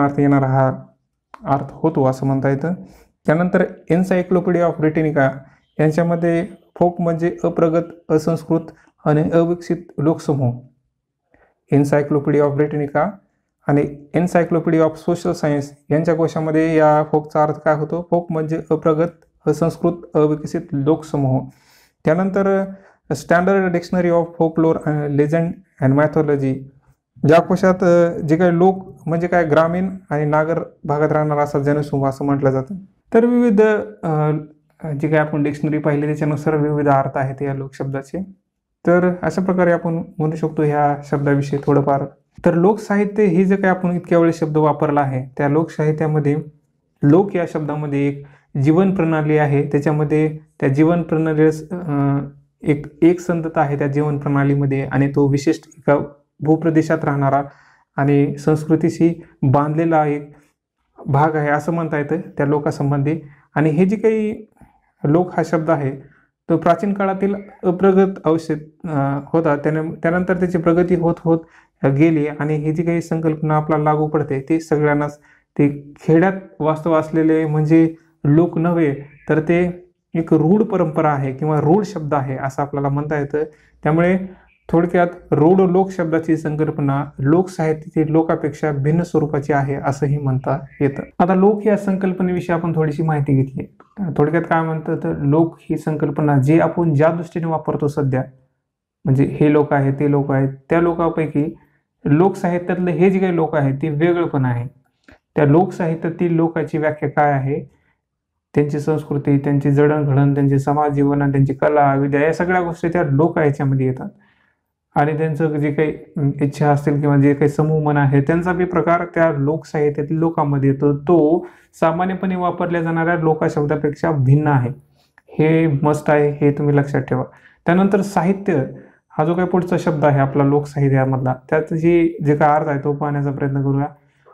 अर्थ येणारा हा अर्थ होतो असं म्हणता येतं त्यानंतर एन्सायक्लोपीडिया ऑफ ब्रिटेनिका यांच्यामध्ये फोक म्हणजे अप्रगत असंस्कृत आणि अविकसित लोकसमूह एन्सायक्लोपीडिया ऑफ ब्रिटेनिका आणि एनसायक्लोपीडिया ऑफ सोशल सायन्स यांच्या कोशामध्ये या फोकचा अर्थ काय होतो फोक म्हणजे अप्रगत असंस्कृत अविकसित लोकसमूह त्यानंतर standard dictionary of folk lore legend and mythology ज्या कोशात जे काही लोक म्हणजे काय ग्रामीण आणि नागर भागात राहणारा असा जनसमूह असं म्हटलं जातं तर विविध जे काही आपण डिक्शनरी पाहिली त्याच्यानुसार विविध अर्थ आहेत या लोकशब्दाचे तर अशा प्रकारे आपण म्हणू शकतो ह्या शब्दाविषयी थोडंफार तर लोकसाहित्य हे जे काही आपण इतक्या वेळेस शब्द वापरला आहे त्या लोकसाहित्यामध्ये लोक या शब्दामध्ये एक जीवन प्रणाली आहे त्याच्यामध्ये त्या जीवन प्रणाली एक एक संतता आहे त्या जीवन प्रणालीमध्ये आणि तो विशिष्ट एका भूप्रदेशात राहणारा आणि संस्कृतीशी बांधलेला एक भाग आहे असं म्हणता येतं त्या लोकासंबंधी आणि हे जे काही लोक हा शब्द आहे तो प्राचीन काळातील अप्रगत औषध होता त्याने त्यानंतर त्याची प्रगती होत होत गेली आणि ही जी काही संकल्पना आपल्याला लागू पडते ती सगळ्यांनाच ते खेड्यात वास्तव असलेले म्हणजे लोक नव्हे तर ते एक रूढ परंपरा आहे किंवा रूढ शब्द आहे असं आपल्याला म्हणता येतं त्यामुळे थोडक्यात रूढ लोक शब्दाची संकल्पना लोकसाहित्यातील लोकापेक्षा भिन्न स्वरूपाची आहे असंही म्हणता येतं आता लोक या संकल्पनेविषयी आपण थोडीशी माहिती घेतली थोडक्यात काय म्हणतं तर लोक ही संकल्पना जे आपण ज्या दृष्टीने वापरतो सध्या म्हणजे हे लोक आहे ते लोक आहेत त्या लोकांपैकी लोकसाहित्यातले हे जे काही लोक आहेत ते वेगळं पण आहे त्या लोकसाहित्यातील लोकाची व्याख्या काय आहे त्यांची संस्कृती त्यांची जडणघडण त्यांचे समाज जीवन त्यांची कला विद्या या सगळ्या गोष्टी त्या लोक याच्यामध्ये येतात आणि त्यांचं जे काही इच्छा असतील किंवा जे काही समूह मन आहे त्यांचा बी प्रकार त्या लोकसाहित्यातील लोकांमध्ये येतो तो सामान्यपणे वापरल्या जाणाऱ्या लोका शब्दापेक्षा भिन्न आहे हे मस्त आहे हे तुम्ही लक्षात ठेवा त्यानंतर साहित्य हा जो काही पुढचा शब्द आहे आपला लोकसाहित्यामधला त्यात जी जे काय अर्थ आहे तो पाहण्याचा प्रयत्न करूया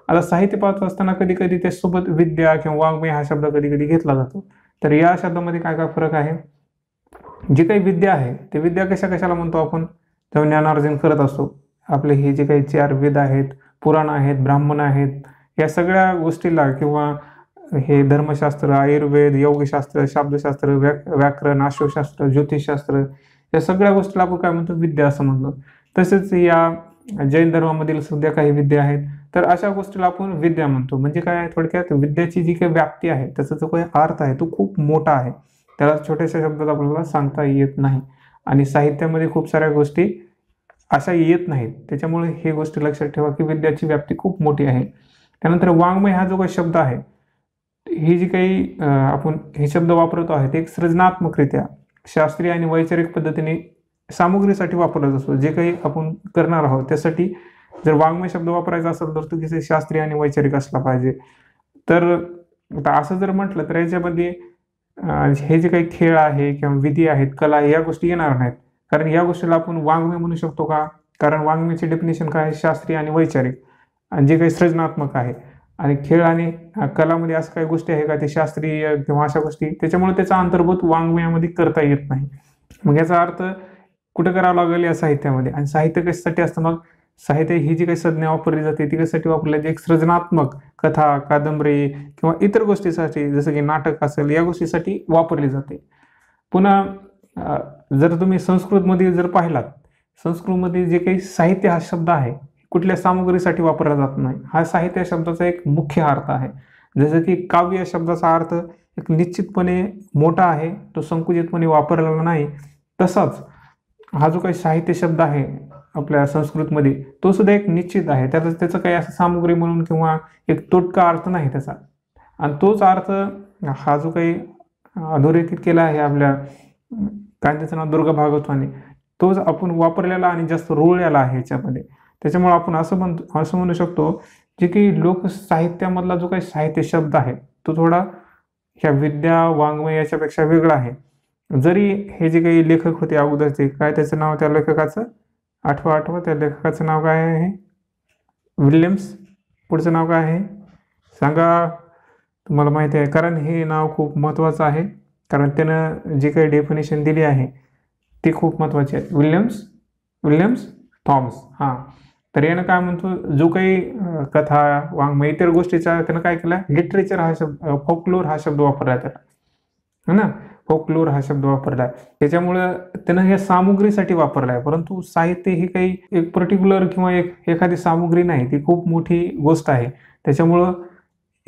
आता साहित्य पाहत असताना कधी कधी त्यासोबत विद्या किंवा वाङ्मय हा शब्द कधी कधी घेतला जातो तर या शब्दामध्ये काय काय फरक आहे जी काही विद्या आहे ते विद्या कशा कशाला म्हणतो आपण तेव्हा ज्ञानार्जन करत असतो आपले हे जे काही चार वेद आहेत पुराण आहेत ब्राह्मण आहेत या सगळ्या गोष्टीला किंवा हे धर्मशास्त्र आयुर्वेद योगशास्त्र शाब्दशास्त्र व्या व्याकरण आश्वशास्त्र ज्योतिषशास्त्र या सगळ्या गोष्टीला आपण काय म्हणतो विद्या असं म्हणतो तसेच या जैन धर्मामधील सुद्धा काही विद्या आहेत तर अशा गोष्टीला आपण विद्या म्हणतो म्हणजे काय थोडक्यात विद्याची जी काही व्याप्ती आहे त्याचा जो काही अर्थ आहे तो खूप मोठा आहे त्याला छोट्याशा शब्दात आपल्याला सांगता येत नाही आणि साहित्यामध्ये खूप साऱ्या गोष्टी अशा येत नाहीत त्याच्यामुळे हे गोष्ट लक्षात ठेवा की विद्याची व्याप्ती खूप मोठी आहे त्यानंतर वाङ्मय हा जो काही शब्द आहे ही जी काही आपण हे शब्द वापरतो आहे ते एक सृजनात्मकरित्या शास्त्रीय आणि वैचारिक पद्धतीने सामुग्रीसाठी वापरला जातो जे काही आपण करणार आहोत त्यासाठी जर वाङ्मय शब्द वापरायचा असेल तर तो शास्त्रीय आणि वैचारिक असला पाहिजे तर आता असं जर म्हटलं तर याच्यामध्ये हे जे काही खेळ आहे किंवा विधी आहेत कला या गोष्टी येणार नाहीत कारण या गोष्टीला आपण वाङ्मय म्हणू शकतो का कारण वाङ्मयाचे डेफिनेशन काय आहे शास्त्रीय आणि वैचारिक आणि जे काही सृजनात्मक आहे आणि खेळ आणि कलामध्ये असं काही गोष्टी आहे का ते शास्त्रीय किंवा अशा गोष्टी त्याच्यामुळे त्याचा अंतर्भूत वाङ्मयामध्ये करता येत नाही मग याचा अर्थ कुठं करावा लागेल या साहित्यामध्ये आणि साहित्य कशासाठी असतं मग साहित्य ही जी काही संज्ञा वापरली जाते ती कशासाठी वापरली जाते एक सृजनात्मक कथा कादंबरी किंवा इतर गोष्टीसाठी जसं की नाटक असेल या गोष्टीसाठी वापरली जाते पुन्हा जर तुम्ही संस्कृतमध्ये जर पाहिलात संस्कृतमध्ये जे काही साहित्य हा शब्द आहे कुठल्या सामग्रीसाठी वापरला जात नाही हा साहित्य शब्दाचा एक मुख्य अर्थ आहे जसं की काव्य या शब्दाचा अर्थ एक निश्चितपणे मोठा आहे तो संकुचितपणे वापरलेला नाही तसाच हा जो काही साहित्य शब्द आहे आपल्या संस्कृतमध्ये तो सुद्धा एक निश्चित आहे त्यातच त्याचं काही असं सामुग्री म्हणून किंवा एक तोटका अर्थ नाही त्याचा आणि तोच अर्थ हा जो काही अधोरेखित केला आहे आपल्या काय त्याचं नाव दुर्गा भागवताने तोच आपण वापरलेला आणि जास्त रुळलेला आहे याच्यामध्ये त्याच्यामुळे आपण असं म्हणतो असं म्हणू शकतो जे की लोकसाहित्यामधला जो काही साहित्य शब्द आहे तो थोडा ह्या विद्या वाङ्मय याच्यापेक्षा वेगळा आहे जरी हे जे काही लेखक होते अगोदरचे काय त्याचं नाव त्या लेखकाचं आठवा आठवा त्या लेखकाचं नाव काय आहे विल्यम्स पुढचं नाव काय आहे सांगा तुम्हाला माहिती आहे कारण हे नाव खूप महत्त्वाचं आहे कारण त्यानं जी काही डेफिनेशन दिली आहे ती खूप महत्त्वाची आहे विल्यम्स विल्यम्स थॉम्स हां तर यानं काय म्हणतो जो काही कथा वाङ्मय इतर गोष्टीचा त्यानं काय केला लिटरेचर हा शब्द फोकलोर हा शब्द वापरला त्याला है ना फोकलोर हा शब्द वापरला आहे त्याच्यामुळं त्यानं हे सामुग्रीसाठी वापरला आहे परंतु साहित्य ही काही एक पर्टिक्युलर किंवा एक एखादी सामुग्री नाही ती खूप मोठी गोष्ट आहे त्याच्यामुळं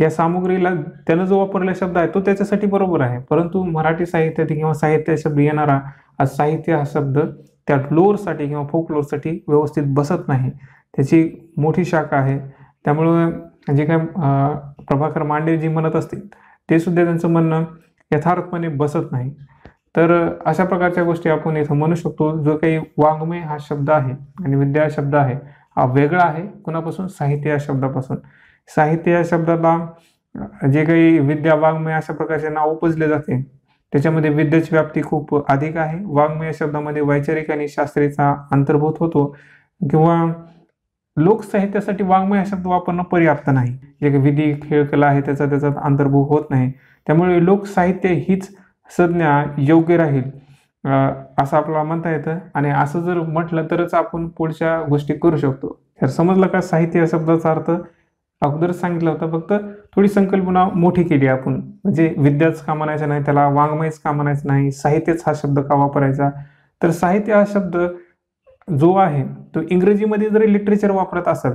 या सामुग्रीला त्यानं जो वापरला शब्द आहे तो त्याच्यासाठी बरोबर आहे परंतु मराठी साहित्यात किंवा साहित्य शब्द येणारा हा साहित्य हा शब्द त्या लोअरसाठी किंवा लोअरसाठी व्यवस्थित बसत नाही त्याची मोठी शाखा आहे त्यामुळं जे काय प्रभाकर मांडेजी जी म्हणत असतील ते सुद्धा त्यांचं म्हणणं यथार्थपणे बसत नाही तर अशा प्रकारच्या गोष्टी आपण इथं म्हणू शकतो जो काही वाङ्मय हा शब्द आहे आणि विद्या हा शब्द आहे हा वेगळा आहे कुणापासून साहित्य या शब्दापासून साहित्य या शब्दाला जे काही विद्या वाङ्मय अशा प्रकारचे नाव उपजले जाते त्याच्यामध्ये विद्याची व्याप्ती खूप अधिक आहे वाङ्मय शब्दामध्ये वैचारिक आणि शास्त्रीचा अंतर्भूत होतो किंवा लोकसाहित्यासाठी वाङ्मय हा शब्द वापरणं पर्याप्त नाही जे काही विधी खेळकला आहे त्याचा त्याचा अंतर्भूत होत नाही त्यामुळे लोकसाहित्य हीच संज्ञा योग्य राहील असं आपल्याला म्हणता येतं आणि असं जर म्हटलं तरच आपण पुढच्या गोष्टी करू शकतो तर समजलं का साहित्य या शब्दाचा अर्थ अगोदर सांगितलं होतं फक्त थोडी संकल्पना मोठी केली आपण म्हणजे विद्याच का म्हणायचं नाही त्याला वाङ्मयच का म्हणायचं नाही साहित्यच हा शब्द का वापरायचा तर साहित्य हा शब्द जो आहे तो इंग्रजीमध्ये जरी लिटरेचर वापरत असेल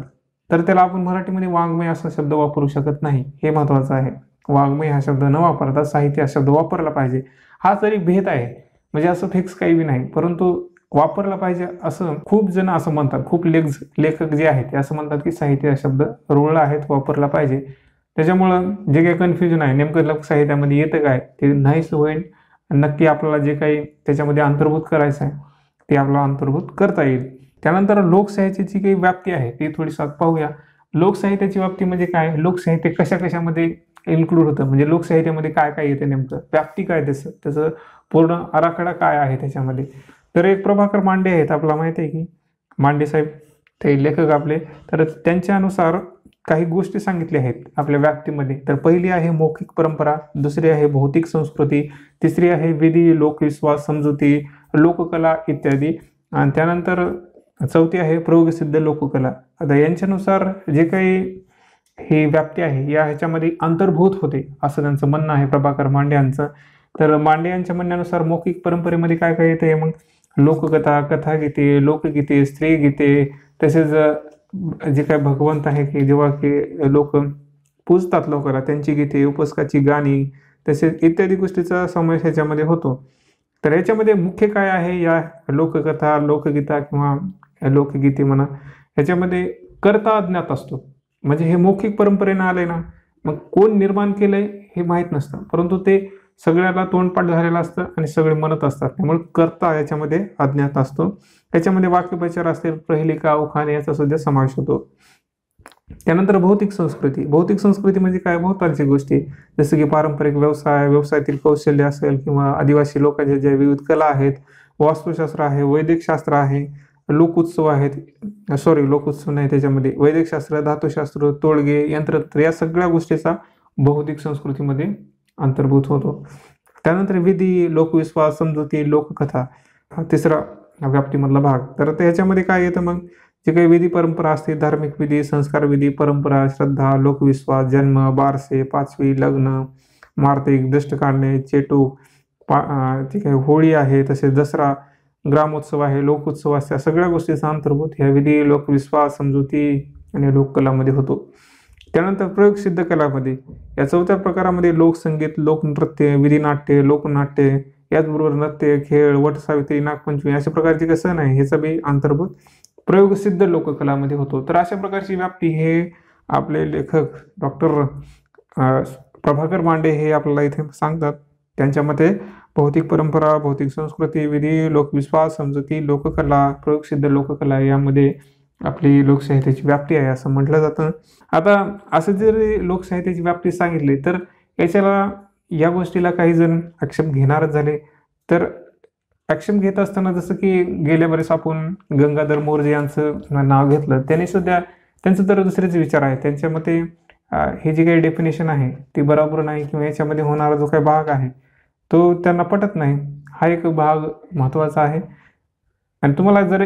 तर त्याला आपण मराठीमध्ये वाङ्मय असा शब्द वापरू शकत नाही हे महत्वाचं आहे वाङ्मय हा शब्द न वापरता साहित्य हा शब्द वापरला पाहिजे हा तरी भेद आहे म्हणजे असं फिक्स काही बी नाही परंतु वापरला पाहिजे असं खूप जण असं म्हणतात खूप लेख लेखक जे आहेत ते असं म्हणतात की साहित्य हा शब्द रुळला आहेत वापरला पाहिजे त्याच्यामुळं जे काही कन्फ्युजन आहे नेमकं लोकसाहित्यामध्ये येतं काय ते नाहीच होईल नक्की आपल्याला जे काही त्याच्यामध्ये अंतर्भूत करायचं आहे ते आपला अंतर्भूत करता येईल त्यानंतर लोकसाहित्याची काही व्याप्ती आहे ती थोडीसात पाहूया लोकसाहित्याची व्याप्ती म्हणजे काय लोकसाहित्य कशा कशामध्ये इन्क्लूड होतं म्हणजे लोकसाहित्यामध्ये काय काय येते नेमकं व्याप्ती काय त्याचं त्याचं पूर्ण आराखडा काय आहे त्याच्यामध्ये तर एक प्रभाकर मांडे आहेत आपला माहिती आहे की मांडे साहेब ते लेखक आपले तर त्यांच्यानुसार काही गोष्टी सांगितल्या आहेत आपल्या व्याप्तीमध्ये तर पहिली आहे मौखिक परंपरा दुसरी आहे भौतिक संस्कृती तिसरी आहे विधी लोकविश्वास समजुती लोककला इत्यादी आणि त्यानंतर चौथी आहे प्रयोगसिद्ध लोककला आता यांच्यानुसार जे काही ही व्याप्ती आहे या ह्याच्यामध्ये अंतर्भूत होते असं त्यांचं म्हणणं आहे प्रभाकर मांडे यांचं तर मांडे यांच्या म्हणण्यानुसार मौखिक परंपरेमध्ये काय काय येतं मग लोककथा कथागीते लोकगीते स्त्रीगीते तसेच जे काय भगवंत आहे की जेव्हा की लोक पूजतात लोकांना त्यांची गीते उपस्काची गाणी तसेच इत्यादी गोष्टीचा समावेश ह्याच्यामध्ये होतो तर याच्यामध्ये मुख्य काय आहे या लोककथा लोकगीता किंवा लोकगीते म्हणा ह्याच्यामध्ये कर्ता अज्ञात असतो म्हणजे हे मौखिक परंपरेनं आले ना मग कोण निर्माण केलंय हे माहीत नसतं परंतु ते सगळ्याला तोंडपाठ झालेलं असतं आणि सगळे म्हणत असतात त्यामुळे कर्ता याच्यामध्ये अज्ञात असतो त्याच्यामध्ये वाक्यप्रचार असतील प्रहिलिका उखाण याचा सुद्धा समावेश होतो त्यानंतर भौतिक संस्कृती भौतिक संस्कृती म्हणजे काय भोवतालची गोष्टी जसं की पारंपरिक व्यवसाय व्यवसायातील कौशल्य असेल किंवा आदिवासी लोकांच्या ज्या विविध कला आहेत वास्तुशास्त्र आहे वैदिकशास्त्र आहे लोकोत्सव आहेत सॉरी लोकोत्सव नाही त्याच्यामध्ये वैदिकशास्त्र धातुशास्त्र तोडगे यंत्रत्र या सगळ्या गोष्टीचा बौद्धिक संस्कृतीमध्ये अंतर्भूत होतो त्यानंतर विधी लोकविश्वास समजुती लोककथा हा तिसरा व्याप्तीमधला भाग तर याच्यामध्ये काय येतं मग जे काही विधी परंपरा असते धार्मिक विधी संस्कार विधी परंपरा श्रद्धा लोकविश्वास जन्म बारसे पाचवी लग्न मार्तिक दष्ट काढणे चेटूक पा ठीक आहे होळी आहे तसेच दसरा ग्रामोत्सव आहे लोकोत्सव असते सगळ्या गोष्टीचा अंतर्भूत ह्या विधी लोकविश्वास समजुती आणि लोककलामध्ये होतो त्यानंतर प्रयोगसिद्ध कलामध्ये या चौथ्या प्रकारामध्ये लोकसंगीत लोकनृत्य विधीनाट्य लोकनाट्य याचबरोबर नृत्य खेळ वटसावित्री नागपंचमी अशा प्रकारचे कसं सण आहे ह्याचा बी अंतर्भूत प्रयोगसिद्ध लोककलामध्ये होतो तर अशा प्रकारची व्याप्ती हे आपले लेखक डॉक्टर प्रभाकर मांडे हे आपल्याला इथे सांगतात त्यांच्या मते भौतिक परंपरा भौतिक संस्कृती विधी लोकविश्वास समजुती लोककला प्रयोगसिद्ध लोककला यामध्ये आपली लोकसाहित्याची व्याप्ती आहे असं म्हटलं जातं आता असं जर लोकसाहित्याची व्याप्ती सांगितली तर याच्याला या गोष्टीला काही जण आक्षेप घेणारच झाले तर आक्षेप घेत असताना जसं की गेल्या वर्ष आपण गंगाधर मोरजे यांचं नाव घेतलं त्यांनी सुद्धा त्यांचं तर दुसरेच विचार आहे त्यांच्यामध्ये हे जे काही डेफिनेशन आहे ती बरोबर नाही किंवा याच्यामध्ये होणारा जो काही भाग आहे तो त्यांना पटत नाही हा एक भाग महत्त्वाचा आहे आणि तुम्हाला जर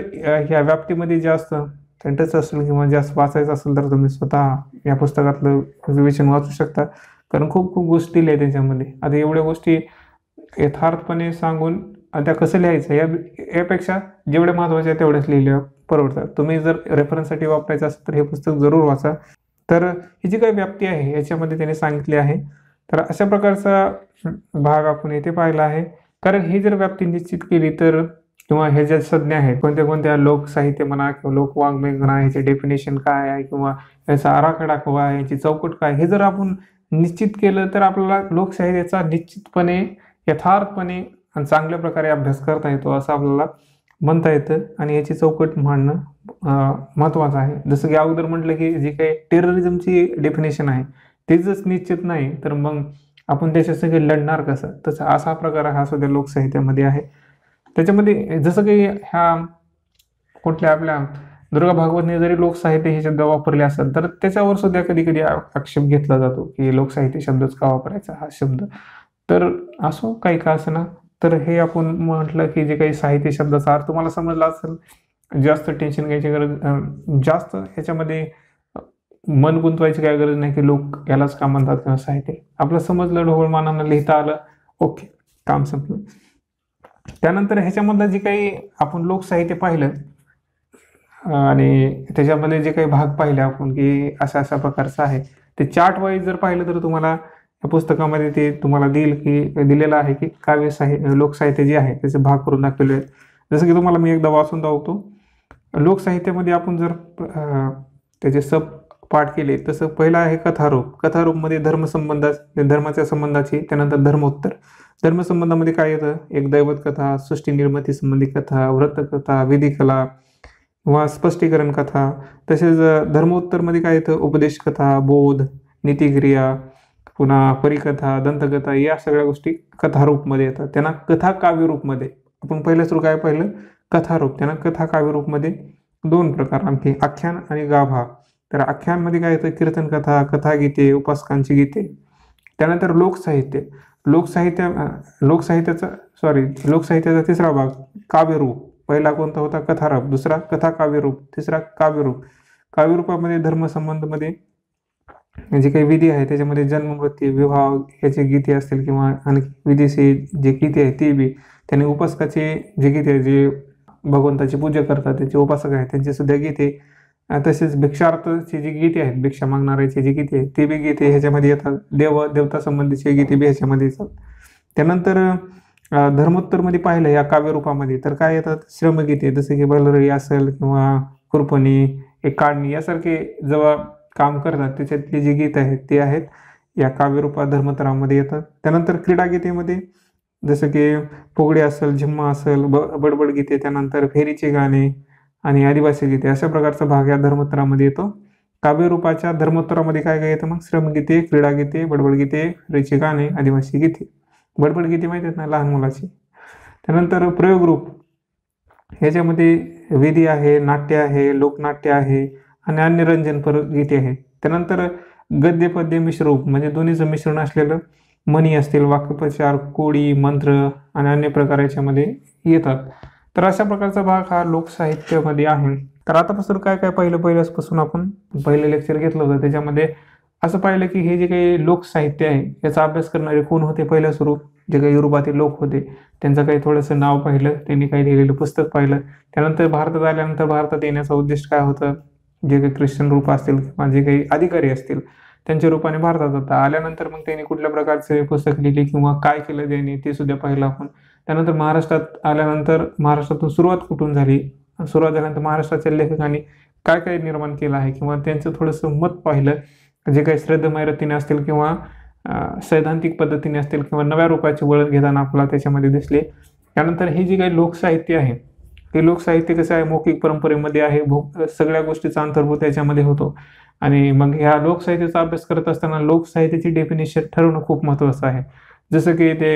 ह्या व्याप्तीमध्ये जास्त इंटरेस्ट असेल किंवा जास्त वाचायचं असेल तर तुम्ही स्वतः या पुस्तकातलं विवेचन वाचू शकता कारण खूप खूप गोष्टी लिहिल्या त्याच्यामध्ये आता एवढ्या गोष्टी यथार्थपणे सांगून त्या कसं लिहायचं या यापेक्षा जेवढ्या महत्त्वाच्या तेवढ्याच लिहिल्या परवडतात तुम्ही जर रेफरन्ससाठी वापरायचं असेल तर हे पुस्तक जरूर वाचा तर ही जी काही व्याप्ती आहे याच्यामध्ये त्याने सांगितली आहे तर अशा प्रकारचा भाग आपण येथे पाहिला आहे कारण ही जर व्याप्ती निश्चित केली तर किंवा हे ज्या संज्ञा आहेत कोणत्या कोणत्या लोकसाहित्य म्हणा किंवा लोकवाङ्मय म्हणा ह्याचे डेफिनेशन काय आहे किंवा याचा आराखडा आहे याची चौकट काय हे जर आपण निश्चित केलं तर आपल्याला लोकसाहित्याचा निश्चितपणे यथार्थपणे आणि चांगल्या प्रकारे अभ्यास करता येतो असं आपल्याला म्हणता येतं आणि याची चौकट मांडणं महत्त्वाचं आहे जसं की अगोदर म्हटलं की जी काही टेररिझमची डेफिनेशन आहे ते जर निश्चित नाही तर मग आपण सगळे लढणार कसं तसं असा प्रकार हा सध्या लोकसाहित्यामध्ये आहे त्याच्यामध्ये जसं काही ह्या कुठल्या आपल्या दुर्गा भागवतने जरी लोकसाहित्य हे शब्द वापरले असेल तर त्याच्यावर सुद्धा कधी कधी आक्षेप घेतला जातो की लोकसाहित्य शब्दच का वापरायचा हा शब्द तर असो काही का असं तर हे आपण म्हटलं की जे काही साहित्य शब्दाचा अर्थ तुम्हाला समजला असेल जास्त टेन्शन घ्यायची गरज जास्त ह्याच्यामध्ये मन गुंतवायची काय गरज नाही की लोक यालाच का म्हणतात किंवा साहित्य आपलं समजलं ढोबळमानानं लिहिता आलं ओके काम संपलं त्यानंतर ह्याच्यामधलं जे काही आपण लोकसाहित्य पाहिलं आणि त्याच्यामध्ये जे काही भाग पाहिले आपण की असा असा प्रकारचा आहे ते चार्ट वाईज जर पाहिलं तर तुम्हाला या पुस्तकामध्ये ते तुम्हाला देईल की दिलेलं आहे की काव्य साहित्य लोकसाहित्य जे आहे त्याचे भाग करून दाखवले आहेत जसं की तुम्हाला मी एकदा वाचून दाखवतो लोकसाहित्यामध्ये आपण जर त्याचे सब पाठ केले तसं पहिला आहे कथारूप कथारूपमध्ये धर्मसंबंधा धर्माच्या संबंधाची त्यानंतर धर्मोत्तर धर्मसंबंधामध्ये काय येतं एक दैवत कथा सृष्टी निर्मिती संबंधी कथा व्रतकथा विधिकला वा स्पष्टीकरण कथा तसेच धर्मोत्तरमध्ये काय येतं उपदेश कथा बोध नीतिक्रिया पुन्हा परिकथा दंतकथा या सगळ्या गोष्टी कथारूपमध्ये येतात त्यांना कथा काव्यरूपमध्ये आपण पहिलं सुरू काय पाहिलं कथारूप त्यांना कथा काव्यरूपमध्ये दोन प्रकार आणखी आख्यान आणि गाभा तर आख्यानमध्ये काय येतं कीर्तन कथा कथा गीते उपासकांची गीते त्यानंतर लोकसाहित्य लोकसाहित्या लोकसाहित्याचा सॉरी लोकसाहित्याचा तिसरा भाग काव्यरूप पहिला कोणता होता कथारूप दुसरा कथा काव्यरूप तिसरा काव्यरूप काव्यरूपामध्ये धर्मसंबंधमध्ये जे काही विधी आहे त्याच्यामध्ये जन्म मृत्यू विवाह याचे गीते असतील किंवा आणखी विधीचे जे गीते आहे ते बी त्याने उपासकाचे जे गीते जे भगवंताची पूजा करतात त्यांचे उपासक आहेत त्यांचे सुद्धा गीते तसेच भिक्षार्थाची जी गीते आहेत भिक्षा मागणाऱ्याची जी गीते आहेत ती बी गीते ह्याच्यामध्ये येतात देव देवता संबंधीची गीते बी ह्याच्यामध्ये येतात त्यानंतर धर्मोत्तरमध्ये पाहिलं या काव्यरूपामध्ये तर काय येतात श्रमगीते जसे की बलरळी असेल किंवा कुरपणी एक काढणी यासारखे जेव्हा काम करतात त्याच्यातली जी गीत आहेत ते आहेत या काव्यरूपात धर्मतरामध्ये येतात त्यानंतर क्रीडागीतेमध्ये जसं की फुगडी असेल झिम्मा असेल ब बडबड गीते त्यानंतर फेरीचे गाणे आणि आदिवासी गीते अशा प्रकारचा भाग या धर्मोत्तरामध्ये येतो काव्यरूपाच्या धर्मोत्तरामध्ये काय काय येतं मग श्रमगीते क्रीडा गीते बडबड गीते गाणे आदिवासी गीते बडबड गीते माहीत आहेत ना लहान मुलाची त्यानंतर प्रयोगरूप ह्याच्यामध्ये विधी आहे नाट्य आहे लोकनाट्य आहे आणि अन्य रंजनपर गीते आहे त्यानंतर गद्य पद्य मिश्ररूप म्हणजे दोन्हीचं मिश्रण असलेलं मनी असतील वाक्यप्रचार कोडी मंत्र आणि अन्य प्रकार याच्यामध्ये येतात तर अशा प्रकारचा भाग हा लोकसाहित्यामध्ये आहे तर आतापासून काय काय पाहिलं पहिल्यापासून आपण पहिले लेक्चर घेतलं होतं त्याच्यामध्ये असं पाहिलं की हे जे काही लोकसाहित्य आहे याचा अभ्यास करणारे कोण होते पहिलं स्वरूप जे काही युरोपातील लोक होते त्यांचं काही थोडंसं नाव पाहिलं त्यांनी काही लिहिलेलं पुस्तक पाहिलं त्यानंतर भारतात आल्यानंतर भारतात येण्याचा उद्देश काय होतं जे काही ख्रिश्चन रूप असतील किंवा जे काही अधिकारी असतील त्यांच्या रूपाने भारतात आता आल्यानंतर मग त्यांनी कुठल्या प्रकारचे पुस्तक लिहिले किंवा काय केलं त्यांनी ते सुद्धा पाहिलं आपण त्यानंतर महाराष्ट्रात आल्यानंतर महाराष्ट्रातून सुरुवात कुठून झाली सुरुवात झाल्यानंतर महाराष्ट्राच्या लेखकांनी काय काय निर्माण केलं आहे किंवा त्यांचं थोडंसं मत पाहिलं जे काही श्रद्ध मैरतीने असतील किंवा सैद्धांतिक पद्धतीने असतील किंवा नव्या रूपाची वळण घेताना आपल्याला त्याच्यामध्ये दिसले त्यानंतर हे जे काही लोकसाहित्य आहे ते लोकसाहित्य कसं आहे मौखिक परंपरेमध्ये आहे भो सगळ्या गोष्टीचा अंतर्भूत त्याच्यामध्ये होतो आणि मग ह्या लोकसाहित्याचा अभ्यास करत असताना लोकसाहित्याची डेफिनेशन ठरवणं खूप महत्त्वाचं आहे जसं की ते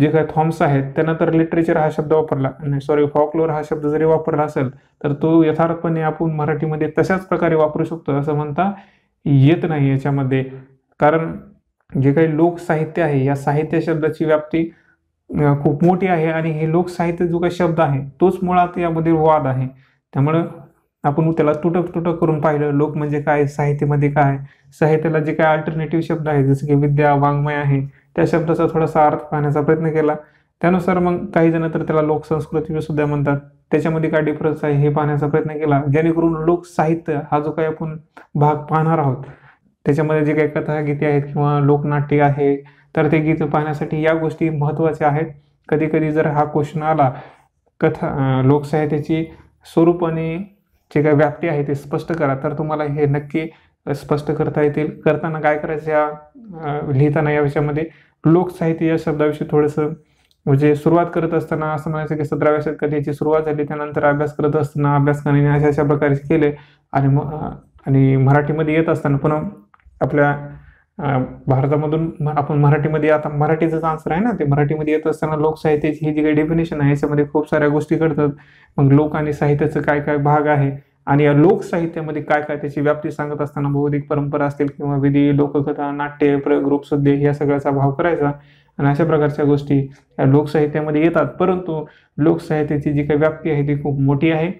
जे काय थॉम्स आहेत त्यांना तर लिटरेचर हा शब्द वापरला सॉरी फॉकलोर हा शब्द जरी वापरला असेल तर तो यथार्थपणे आपण मराठीमध्ये तशाच प्रकारे वापरू शकतो असं म्हणता येत नाही याच्यामध्ये कारण जे काही लोकसाहित्य आहे या साहित्य शब्दाची व्याप्ती खूप मोठी आहे आणि हे लोकसाहित्य जो काही शब्द आहे तोच मुळात यामध्ये वाद आहे त्यामुळं आपण त्याला तुटक तुटक करून पाहिलं लोक म्हणजे काय साहित्यामध्ये काय साहित्याला जे काय अल्टरनेटिव्ह शब्द आहे जसं की विद्या वाङ्मय आहे त्या शब्दाचा थोडासा अर्थ पाहण्याचा प्रयत्न केला त्यानुसार मग काही जण तर त्याला लोकसंस्कृती सुद्धा म्हणतात त्याच्यामध्ये काय डिफरन्स आहे हे पाहण्याचा प्रयत्न केला जेणेकरून लोकसाहित्य हा जो काही आपण भाग पाहणार आहोत त्याच्यामध्ये जे काही कथा गीते आहेत किंवा लोकनाट्य आहे तर ते गीत पाहण्यासाठी या गोष्टी महत्त्वाच्या आहेत कधी कधी जर हा क्वेश्चन आला कथा लोकसाहित्याची स्वरूप आणि जे काही व्याप्ती आहे ते स्पष्ट करा तर तुम्हाला हे नक्की स्पष्ट करता येतील करताना काय करायचं या लिहिताना या विषयामध्ये लोकसाहित्य या शब्दाविषयी थोडंसं म्हणजे सुरुवात करत असताना असं म्हणायचं की सतराव्या शतकात याची सुरुवात झाली त्यानंतर अभ्यास करत असताना अभ्यासकाने अशा अशा प्रकारचे केले आणि म आणि मराठीमध्ये येत असताना पुन्हा आपल्या भारतामधून आपण मराठीमध्ये आता मराठीचाच आन्सर आहे ना ते मराठीमध्ये येत असताना लोकसाहित्याची ही जी काही डेफिनेशन आहे याच्यामध्ये खूप साऱ्या गोष्टी करतात मग लोक आणि साहित्याचं काय काय भाग आहे आणि या लोकसाहित्यामध्ये काय काय त्याची व्याप्ती सांगत असताना बौद्धिक परंपरा असतील किंवा विधी लोककथा नाट्य प्रयोग रूपसुद्धे या सगळ्याचा भाव करायचा आणि अशा प्रकारच्या गोष्टी या लोकसाहित्यामध्ये येतात परंतु लोकसाहित्याची जी काही व्याप्ती आहे ती खूप मोठी आहे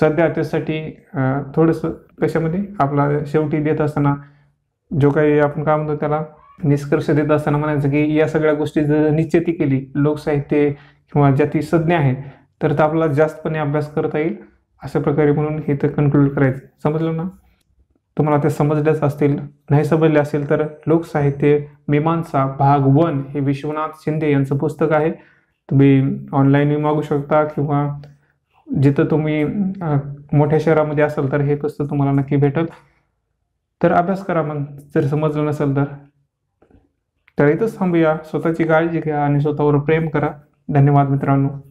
सध्या त्यासाठी थोडंसं कशामध्ये आपला शेवटी देत असताना जो काही आपण काय म्हणतो त्याला निष्कर्ष देत असताना म्हणायचं की या सगळ्या गोष्टी जर निश्चिती केली लोकसाहित्य किंवा ज्या ती संज्ञा आहेत तर आपला जास्तपणे अभ्यास करता येईल अशा प्रकारे म्हणून हे तर कन्क्लूड करायचं समजलं ना तुम्हाला ते समजल्याच असतील नाही समजले असेल तर लोकसाहित्य मीमांसा भाग वन हे विश्वनाथ शिंदे यांचं पुस्तक आहे तुम्ही ऑनलाईनही मागू शकता किंवा जिथं तुम्ही मोठ्या शहरामध्ये असाल तर हे पुस्तक तुम्हाला नक्की भेटेल तर अभ्यास करा मग जर समजलं नसेल तर तर इथंच थांबूया स्वतःची काळजी घ्या आणि स्वतःवर प्रेम करा धन्यवाद मित्रांनो